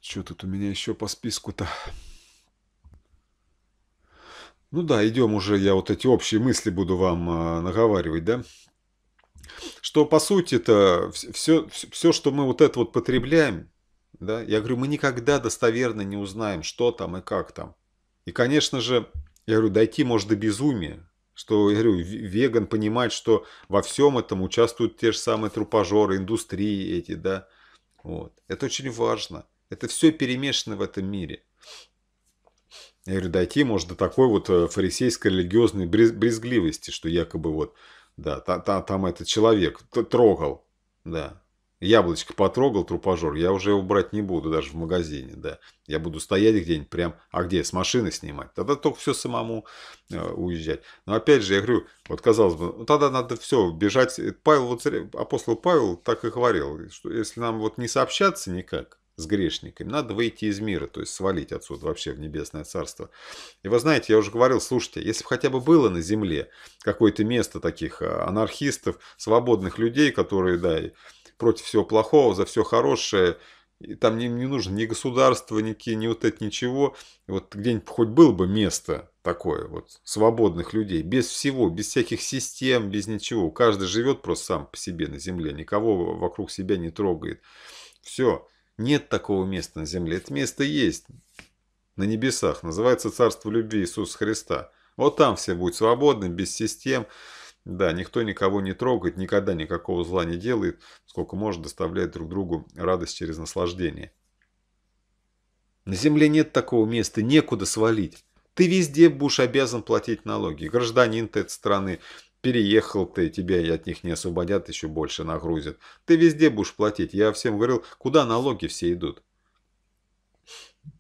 Что тут у меня еще по списку-то? Ну да, идем уже, я вот эти общие мысли буду вам а, наговаривать, да? Что по сути это все, все, что мы вот это вот потребляем, да, я говорю, мы никогда достоверно не узнаем, что там и как там. И, конечно же, я говорю, дойти может до безумия, что, я говорю, веган понимает, что во всем этом участвуют те же самые трупожоры, индустрии эти, да. Вот. Это очень важно. Это все перемешано в этом мире. Я говорю, дойти может до такой вот э, фарисейской религиозной брезгливости, что якобы вот, да, та, та, там этот человек трогал, да, яблочко потрогал трупажор, я уже его брать не буду даже в магазине, да. Я буду стоять где-нибудь прям, а где, с машины снимать? Тогда только все самому э, уезжать. Но опять же, я говорю, вот казалось бы, ну, тогда надо все, бежать. Э, Павел, вот апостол Павел так и говорил, что если нам вот не сообщаться никак, с грешниками. Надо выйти из мира, то есть свалить отсюда вообще в небесное царство. И вы знаете, я уже говорил, слушайте, если бы хотя бы было на земле какое-то место таких э, анархистов, свободных людей, которые, да, против всего плохого, за все хорошее, и там не, не нужно ни государство, ни, ни вот это ничего. И вот где-нибудь хоть было бы место такое, вот свободных людей, без всего, без всяких систем, без ничего. Каждый живет просто сам по себе на земле, никого вокруг себя не трогает. Все. Нет такого места на земле. Это место есть на небесах. Называется Царство Любви Иисуса Христа. Вот там все будут свободны, без систем. Да, никто никого не трогает, никогда никакого зла не делает. Сколько может, доставляет друг другу радость через наслаждение. На земле нет такого места, некуда свалить. Ты везде будешь обязан платить налоги. Гражданин ты этой страны, Переехал ты, тебя от них не освободят, еще больше нагрузят. Ты везде будешь платить. Я всем говорил, куда налоги все идут.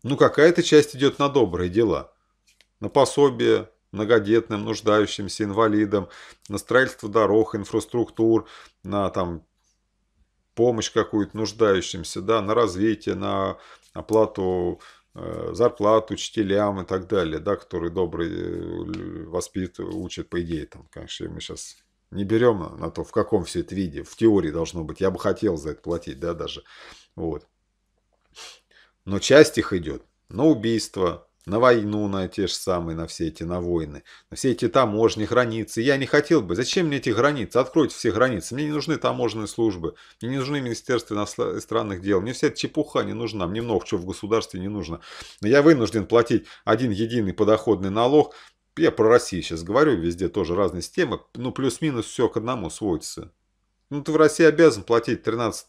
Ну, какая-то часть идет на добрые дела. На пособие многодетным, нуждающимся, инвалидам, на строительство дорог, инфраструктур, на там помощь какую-то нуждающимся, да, на развитие, на оплату Э, зарплат учителям и так далее, да, которые добрые э, воспитывают, учат, по идее, там, конечно, мы сейчас не берем на, на то, в каком все это виде, в теории должно быть, я бы хотел за это платить, да, даже, вот. Но часть их идет на убийство, на войну, на те же самые, на все эти на войны, на все эти таможни, границы. Я не хотел бы. Зачем мне эти границы? Откройте все границы. Мне не нужны таможенные службы. Мне не нужны министерства иностранных дел. Мне вся эта чепуха не нужна. Мне много чего в государстве не нужно. Но я вынужден платить один единый подоходный налог. Я про Россию сейчас говорю. Везде тоже разные системы. Ну, плюс-минус все к одному сводится. Ну, ты в России обязан платить 13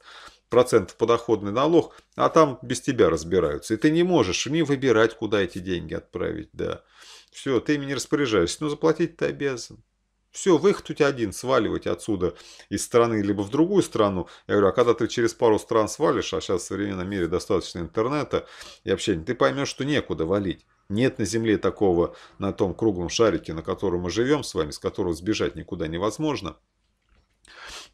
процентов подоходный налог, а там без тебя разбираются. И ты не можешь ни выбирать, куда эти деньги отправить, да. Все, ты ими не распоряжаешься, но заплатить ты обязан. Все, выход у тебя один, сваливать отсюда из страны либо в другую страну. Я говорю, а когда ты через пару стран свалишь, а сейчас в современном мире достаточно интернета и общения, ты поймешь, что некуда валить. Нет на Земле такого, на том круглом шарике, на котором мы живем с вами, с которого сбежать никуда невозможно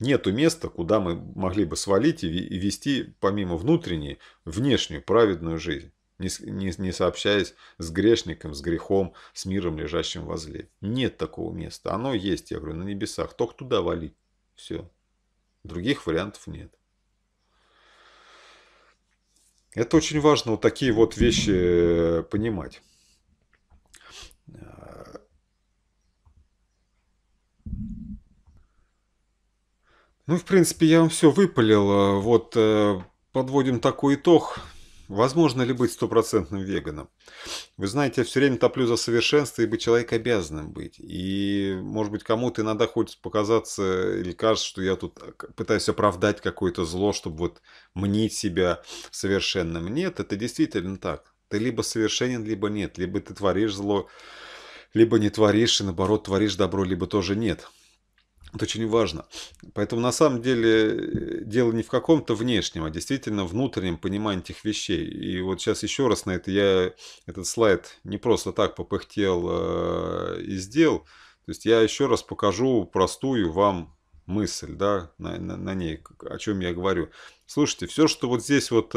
нету места, куда мы могли бы свалить и вести, помимо внутренней, внешнюю праведную жизнь, не, не, не сообщаясь с грешником, с грехом, с миром, лежащим возле. Нет такого места. Оно есть, я говорю, на небесах. Только туда валить. Все. Других вариантов нет. Это очень важно вот такие вот вещи э, понимать. Ну, в принципе, я вам все выпалил. Э, вот э, подводим такой итог. Возможно ли быть стопроцентным веганом? Вы знаете, я все время топлю за совершенство, ибо человек обязанным быть. И, может быть, кому-то иногда хочется показаться э, или кажется, что я тут пытаюсь оправдать какое-то зло, чтобы вот мнить себя совершенным. Нет, это действительно так. Ты либо совершенен, либо нет. Либо ты творишь зло, либо не творишь, и наоборот, творишь добро, либо тоже нет. Это очень важно. Поэтому на самом деле э, дело не в каком-то внешнем, а действительно внутреннем понимании этих вещей. И вот сейчас еще раз на это я этот слайд не просто так попыхтел э, и сделал. То есть я еще раз покажу простую вам мысль, да, на, на, на ней, о чем я говорю. Слушайте, все, что вот здесь вот...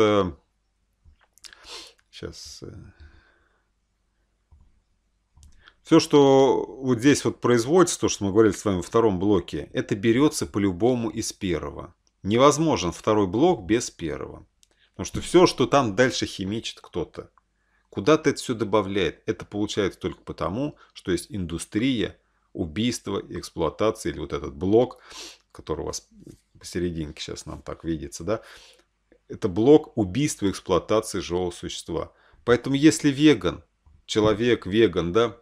сейчас... Э, все, что вот здесь вот производится, то, что мы говорили с вами во втором блоке, это берется по-любому из первого. Невозможен второй блок без первого. Потому что все, что там дальше химичит кто-то, куда-то это все добавляет. Это получается только потому, что есть индустрия убийства и эксплуатации, или вот этот блок, который у вас посерединке сейчас нам так видится, да, это блок убийства эксплуатации живого существа. Поэтому если веган, человек веган, да,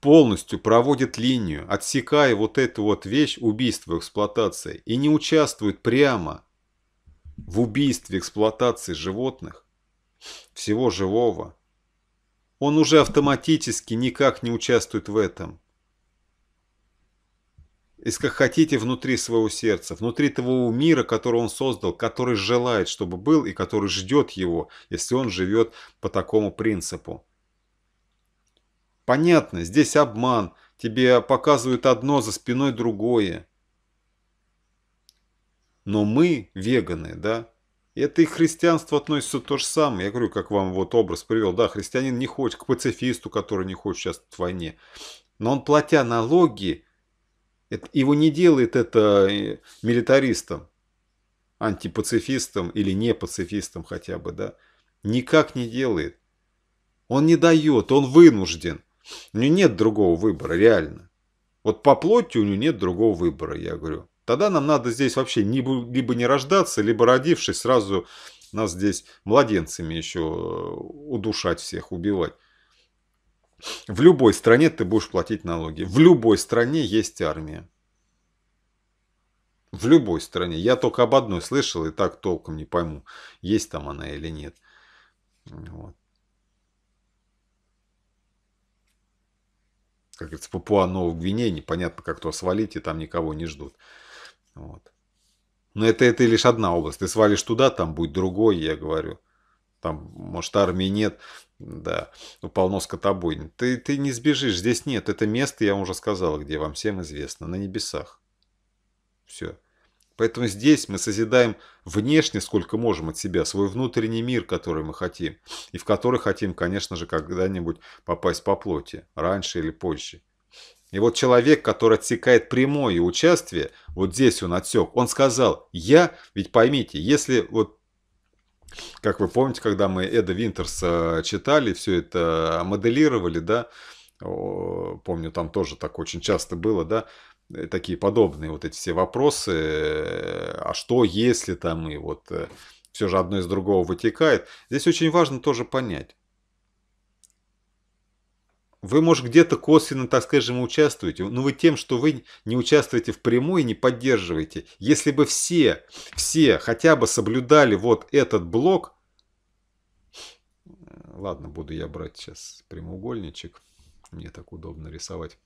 полностью проводит линию, отсекая вот эту вот вещь убийства эксплуатации и не участвует прямо в убийстве эксплуатации животных, всего живого, он уже автоматически никак не участвует в этом. Из как хотите внутри своего сердца, внутри того мира, который он создал, который желает, чтобы был и который ждет его, если он живет по такому принципу. Понятно, здесь обман, тебе показывают одно, за спиной другое. Но мы веганы, да? Это и к христианству относится то же самое. Я говорю, как вам вот образ привел. Да, христианин не хочет к пацифисту, который не хочет сейчас в войне. Но он, платя налоги, его не делает это э, милитаристом, антипацифистом или не пацифистом хотя бы, да. Никак не делает. Он не дает, он вынужден. У нее нет другого выбора, реально. Вот по плоти у нее нет другого выбора, я говорю. Тогда нам надо здесь вообще либо не рождаться, либо родившись сразу нас здесь младенцами еще э, удушать всех, убивать. В любой стране ты будешь платить налоги. В любой стране есть армия. В любой стране. Я только об одной слышал и так толком не пойму, есть там она или нет. Вот. как говорится, Папуа Новой Гвинеи, непонятно как то свалить, и там никого не ждут. Вот. Но это, это лишь одна область. Ты свалишь туда, там будет другой, я говорю. Там, может, армии нет, да, ну, полно скотобойни. Ты, ты не сбежишь, здесь нет. Это место, я вам уже сказал, где вам всем известно, на небесах. Все. Поэтому здесь мы созидаем внешне, сколько можем от себя, свой внутренний мир, который мы хотим. И в который хотим, конечно же, когда-нибудь попасть по плоти, раньше или позже. И вот человек, который отсекает прямое участие, вот здесь он отсек, он сказал, я, ведь поймите, если вот, как вы помните, когда мы Эда Винтерса читали, все это моделировали, да, помню, там тоже так очень часто было, да, Э, такие подобные вот эти все вопросы, э, а что если там, и вот э, все же одно из другого вытекает. Здесь очень важно тоже понять. Вы, может, где-то косвенно, так скажем, участвуете, но вы тем, что вы не участвуете в прямой не поддерживаете. Если бы все, все хотя бы соблюдали вот этот блок, ладно, буду я брать сейчас прямоугольничек, мне так удобно рисовать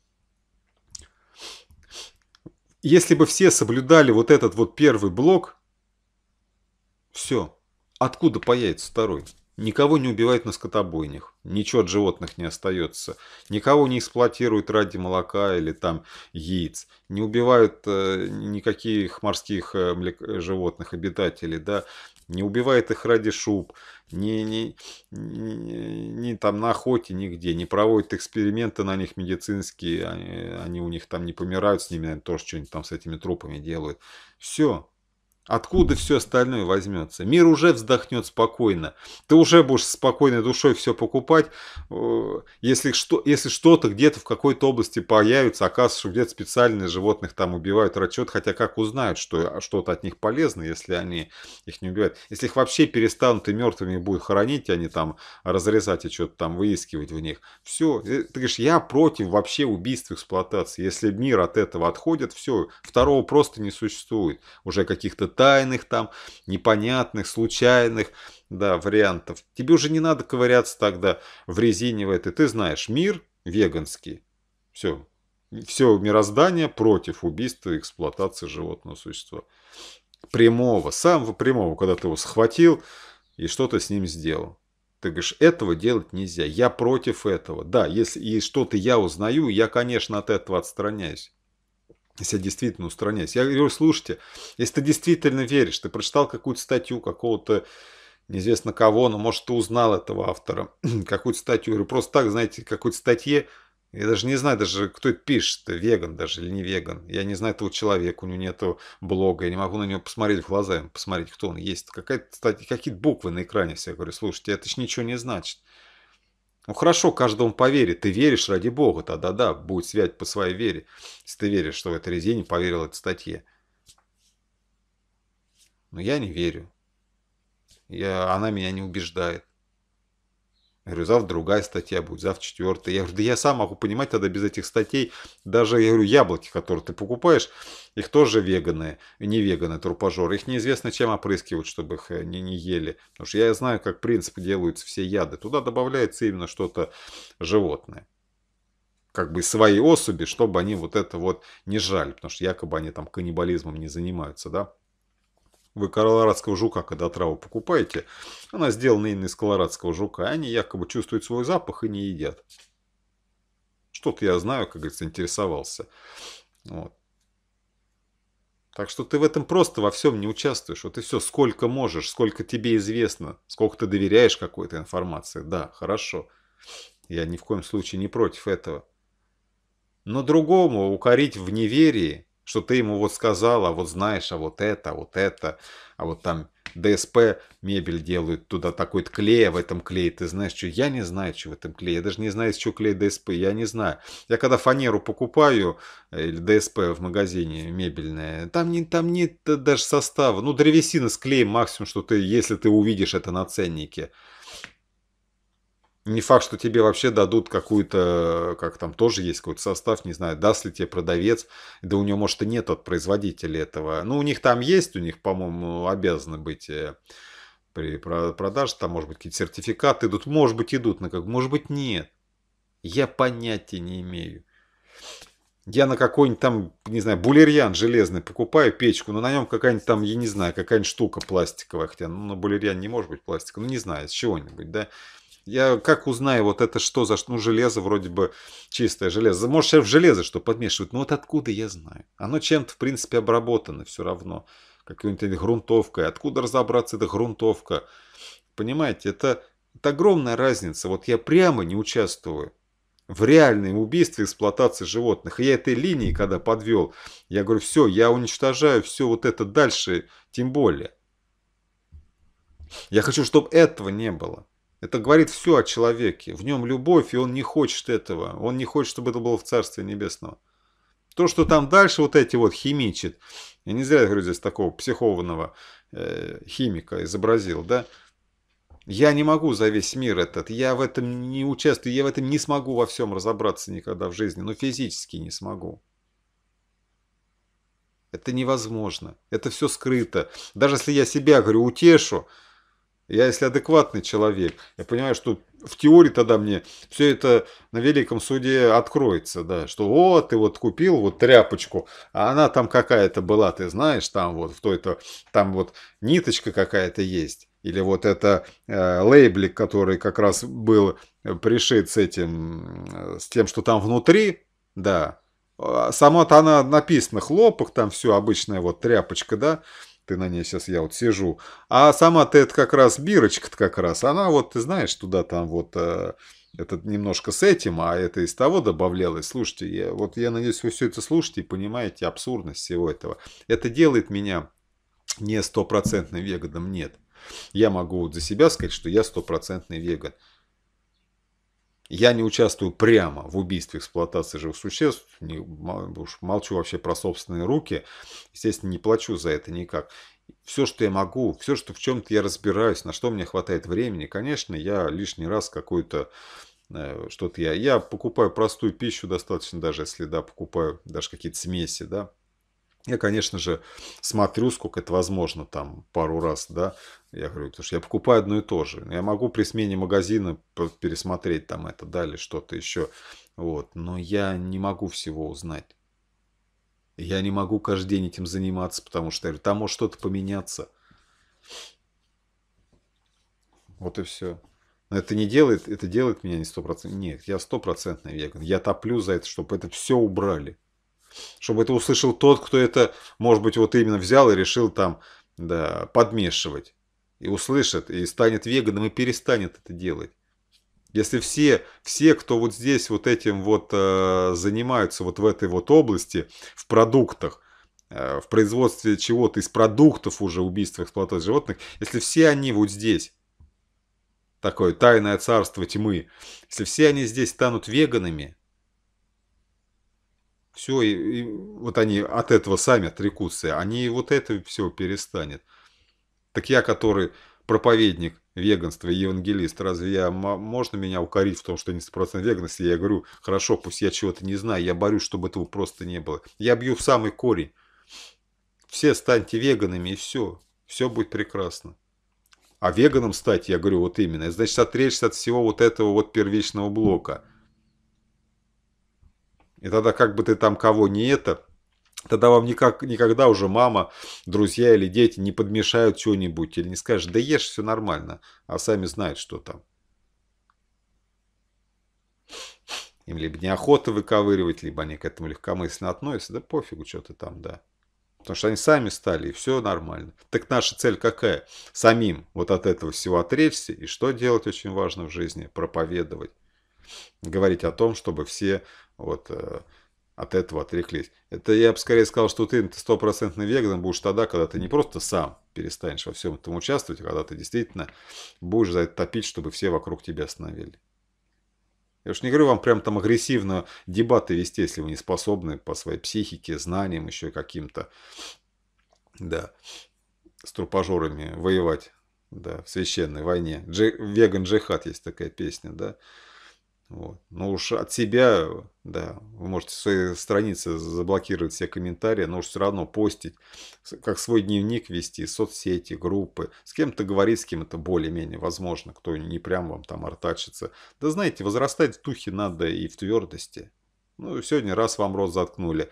если бы все соблюдали вот этот вот первый блок, все. Откуда появится второй? Никого не убивают на скотобойнях, ничего от животных не остается, никого не эксплуатируют ради молока или там яиц, не убивают э, никаких морских э, животных, обитателей, да, не убивает их ради шуб, не, не, не, не там на охоте нигде, не проводит эксперименты на них медицинские, они, они у них там не помирают с ними, наверное, тоже что-нибудь там с этими трупами делают. Все, Откуда все остальное возьмется? Мир уже вздохнет спокойно. Ты уже будешь спокойной душой все покупать. Э, если, что, если что-то где-то в какой-то области появится, оказывается, что где-то специальные животных там убивают, рачет, хотя как узнают, что а, что-то от них полезно, если они их не убивают. Если их вообще перестанут и мертвыми будут хоронить, они а там разрезать и что-то там выискивать в них. Все. Э, ты говоришь, я против вообще убийств эксплуатации. Если мир от этого отходит, все. Второго просто не существует. Уже каких-то тайных там, непонятных, случайных, да, вариантов. Тебе уже не надо ковыряться тогда в резине в этой. Ты знаешь, мир веганский. Все. Все мироздание против убийства и эксплуатации животного существа. Прямого, самого прямого, когда ты его схватил и что-то с ним сделал. Ты говоришь, этого делать нельзя, я против этого. Да, если и что-то я узнаю, я, конечно, от этого отстраняюсь. Если я действительно устраняюсь. Я говорю, слушайте, если ты действительно веришь, ты прочитал какую-то статью какого-то неизвестно кого, но может ты узнал этого автора, какую-то статью, говорю, просто так, знаете, какую то статье, я даже не знаю даже, кто это пишет, веган даже или не веган. Я не знаю этого человека, у него нет блога, я не могу на него посмотреть в глаза, посмотреть, кто он есть. Какая-то, какие-то буквы на экране все. Я говорю, слушайте, это же ничего не значит. Ну хорошо, каждому поверит. Ты веришь ради Бога, тогда да, будет связь по своей вере. Если ты веришь, что в этой резине поверил этой статье. Но я не верю. Я, она меня не убеждает. Я говорю, завтра другая статья будет, завтра четвертая. Я говорю, да я сам могу понимать тогда без этих статей. Даже, я говорю, яблоки, которые ты покупаешь, их тоже веганы, не веганы, трупажоры. Их неизвестно, чем опрыскивать, чтобы их э, не, не ели. Потому что я знаю, как принцип делаются все яды. Туда добавляется именно что-то животное как бы свои особи, чтобы они вот это вот не жали, потому что якобы они там каннибализмом не занимаются, да вы колорадского жука, когда траву покупаете, она сделана именно из колорадского жука. Они якобы чувствуют свой запах и не едят. Что-то я знаю, как говорится, интересовался. Вот. Так что ты в этом просто во всем не участвуешь. Вот и все, сколько можешь, сколько тебе известно, сколько ты доверяешь какой-то информации. Да, хорошо. Я ни в коем случае не против этого. Но другому укорить в неверии что ты ему вот сказал, а вот знаешь, а вот это, а вот это, а вот там ДСП мебель делают, туда такой клей, а в этом клее ты знаешь, что я не знаю, что в этом клее, я даже не знаю, из чего клей ДСП, я не знаю. Я когда фанеру покупаю, э, или ДСП в магазине мебельное, там, не, там нет э, даже состава, ну древесина с клеем максимум, что ты, если ты увидишь это на ценнике, не факт, что тебе вообще дадут какую-то, как там тоже есть какой-то состав, не знаю, даст ли тебе продавец, да у него, может, и нет от производителя этого. Ну, у них там есть, у них, по-моему, обязаны быть э, при продаже, там, может быть, какие-то сертификаты идут, может быть, идут но как, может быть, нет. Я понятия не имею. Я на какой-нибудь там, не знаю, булерьян железный покупаю печку, но на нем какая-нибудь там, я не знаю, какая-нибудь штука пластиковая, хотя ну, на булерьян не может быть пластика, ну не знаю, с чего-нибудь, да. Я как узнаю, вот это что за... Ну, железо вроде бы чистое железо. Может, сейчас в железо что подмешивают. Но ну, вот откуда я знаю? Оно чем-то, в принципе, обработано все равно. Какой-нибудь грунтовкой. Откуда разобраться эта грунтовка? Понимаете, это, это огромная разница. Вот я прямо не участвую в реальном убийстве эксплуатации животных. И я этой линии, когда подвел, я говорю, все, я уничтожаю все вот это дальше, тем более. Я хочу, чтобы этого не было. Это говорит все о человеке. В нем любовь, и он не хочет этого. Он не хочет, чтобы это было в Царстве Небесного. То, что там дальше вот эти вот химичит, я не зря говорю здесь такого психованного э, химика изобразил, да, я не могу за весь мир этот, я в этом не участвую, я в этом не смогу во всем разобраться никогда в жизни, но ну, физически не смогу. Это невозможно, это все скрыто. Даже если я себя, говорю, утешу, я, если адекватный человек, я понимаю, что в теории тогда мне все это на великом суде откроется, да, что вот ты вот купил вот тряпочку, а она там какая-то была, ты знаешь, там вот в той-то, там вот ниточка какая-то есть, или вот это э, лейблик, который как раз был э, пришит с этим, э, с тем, что там внутри, да, а сама-то она написана, хлопок, там все обычная вот тряпочка, да, ты на ней сейчас я вот сижу. А сама-то это как раз бирочка-то как раз. Она вот, ты знаешь, туда там вот... Э, это немножко с этим, а это из того добавлялось. Слушайте, я, вот я надеюсь, вы все это слушаете и понимаете абсурдность всего этого. Это делает меня не стопроцентным веганом, нет. Я могу вот за себя сказать, что я стопроцентный веган. Я не участвую прямо в убийстве эксплуатации живых существ, не, уж молчу вообще про собственные руки, естественно, не плачу за это никак. Все, что я могу, все, что в чем-то я разбираюсь, на что мне хватает времени, конечно, я лишний раз какой-то э, что-то я. Я покупаю простую пищу достаточно, даже если да, покупаю даже какие-то смеси, да, я, конечно же, смотрю, сколько это возможно, там, пару раз, да, я говорю, потому что я покупаю одно и то же. Я могу при смене магазина пересмотреть там это, дали что-то еще, вот, но я не могу всего узнать. Я не могу каждый день этим заниматься, потому что, я говорю, там может что-то поменяться. Вот и все. Но это не делает, это делает меня не стопроцентно. Нет, я стопроцентный веган. Я топлю за это, чтобы это все убрали чтобы это услышал тот, кто это, может быть, вот именно взял и решил там да, подмешивать. И услышит, и станет веганом, и перестанет это делать. Если все, все, кто вот здесь вот этим вот э, занимаются, вот в этой вот области, в продуктах, э, в производстве чего-то из продуктов уже убийства эксплуатации животных, если все они вот здесь, такое тайное царство тьмы, если все они здесь станут веганами, все, и, и вот они от этого сами отрекутся, они и вот это все перестанет. Так я, который проповедник веганства и евангелист, разве я, можно меня укорить в том, что я не стопроцентно веганности? Я говорю, хорошо, пусть я чего-то не знаю, я борюсь, чтобы этого просто не было. Я бью в самый корень. Все станьте веганами и все, все будет прекрасно. А веганом стать, я говорю, вот именно, значит отречься от всего вот этого вот первичного блока – и тогда как бы ты там кого не это, тогда вам никак, никогда уже мама, друзья или дети не подмешают чего-нибудь или не скажешь, да ешь, все нормально, а сами знают, что там. Им либо неохота выковыривать, либо они к этому легкомысленно относятся, да пофигу, что ты там, да. Потому что они сами стали, и все нормально. Так наша цель какая? Самим вот от этого всего отречься, и что делать очень важно в жизни? Проповедовать говорить о том, чтобы все вот э, от этого отреклись. Это я бы скорее сказал, что ты стопроцентный веган будешь тогда, когда ты не просто сам перестанешь во всем этом участвовать, а когда ты действительно будешь за это топить, чтобы все вокруг тебя остановили. Я уж не говорю вам прям там агрессивно дебаты вести, если вы не способны по своей психике, знаниям еще каким-то, да, с трупожорами воевать, да, в священной войне. Джи, веган джихад есть такая песня, да. Вот. Но уж от себя, да, вы можете в своей странице заблокировать все комментарии, но уж все равно постить, как свой дневник вести, соцсети, группы. С кем-то говорить, с кем это более-менее возможно, кто не прям вам там артачится. Да знаете, возрастать в духе надо и в твердости. Ну, сегодня раз вам рот заткнули.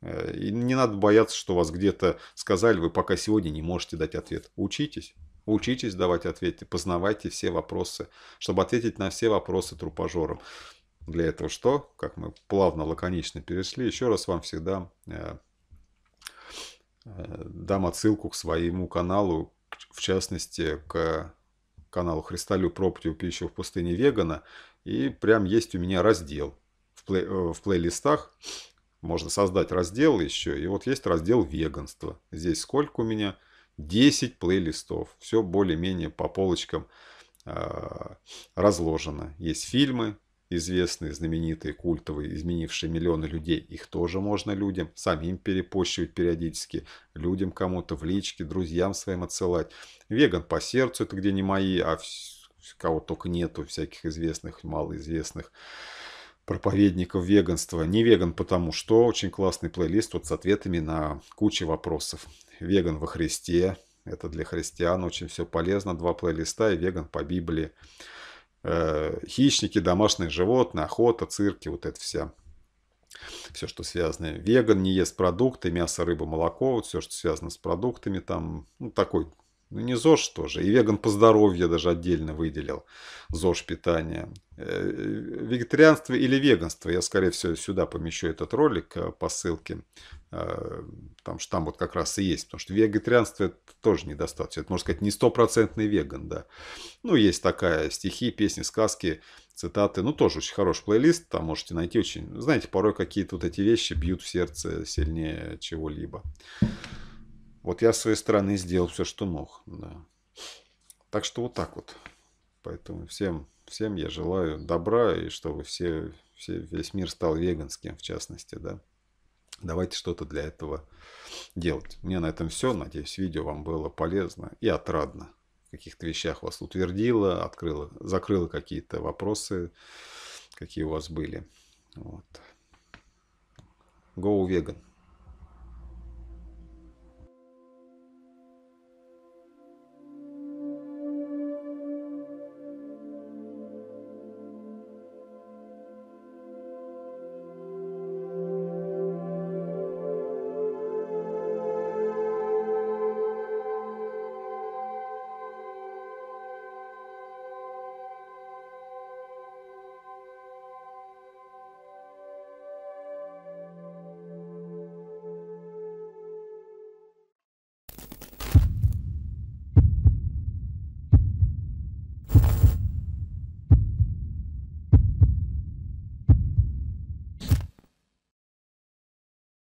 Э, и не надо бояться, что вас где-то сказали, вы пока сегодня не можете дать ответ. Учитесь. Учитесь давать ответы, познавайте все вопросы, чтобы ответить на все вопросы трупожором. Для этого что? Как мы плавно, лаконично перешли. Еще раз вам всегда э, э, дам отсылку к своему каналу, в частности, к каналу «Христолю. Проповедь пищу в пустыне вегана». И прям есть у меня раздел в, плей, э, в плейлистах. Можно создать раздел еще. И вот есть раздел «Веганство». Здесь сколько у меня? 10 плейлистов. Все более-менее по полочкам а, разложено. Есть фильмы, известные, знаменитые, культовые, изменившие миллионы людей. Их тоже можно людям самим перепощивать периодически, людям кому-то в личке, друзьям своим отсылать. «Веган по сердцу» — это где не мои, а кого только нету, всяких известных, малоизвестных проповедников веганства. Не веган потому что, очень классный плейлист вот с ответами на кучу вопросов. «Веган во Христе». Это для христиан очень все полезно. Два плейлиста и «Веган по Библии». Э, «Хищники», «Домашние животные», «Охота», «Цирки», вот это все, все, что связано. Веган не ест продукты, мясо, рыба, молоко, вот все, что связано с продуктами, там, ну, такой ну, не ЗОЖ тоже. И веган по здоровью даже отдельно выделил ЗОЖ питание. Э, э, вегетарианство или веганство. Я, скорее всего, сюда помещу этот ролик э, по ссылке. Потому что там вот как раз и есть. Потому что вегетарианство это тоже недостаточно. Это, можно сказать, не стопроцентный веган, да. Ну, есть такая стихи, песни, сказки, цитаты. Ну, тоже очень хороший плейлист. Там можете найти очень... Знаете, порой какие-то вот эти вещи бьют в сердце сильнее чего-либо. Вот я с своей стороны сделал все, что мог. Да. Так что вот так вот. Поэтому всем, всем я желаю добра и чтобы все, все, весь мир стал веганским, в частности, да. Давайте что-то для этого делать. Мне на этом все. Надеюсь, видео вам было полезно и отрадно. В каких-то вещах вас утвердило, открыло, закрыло какие-то вопросы, какие у вас были. Вот. Go vegan.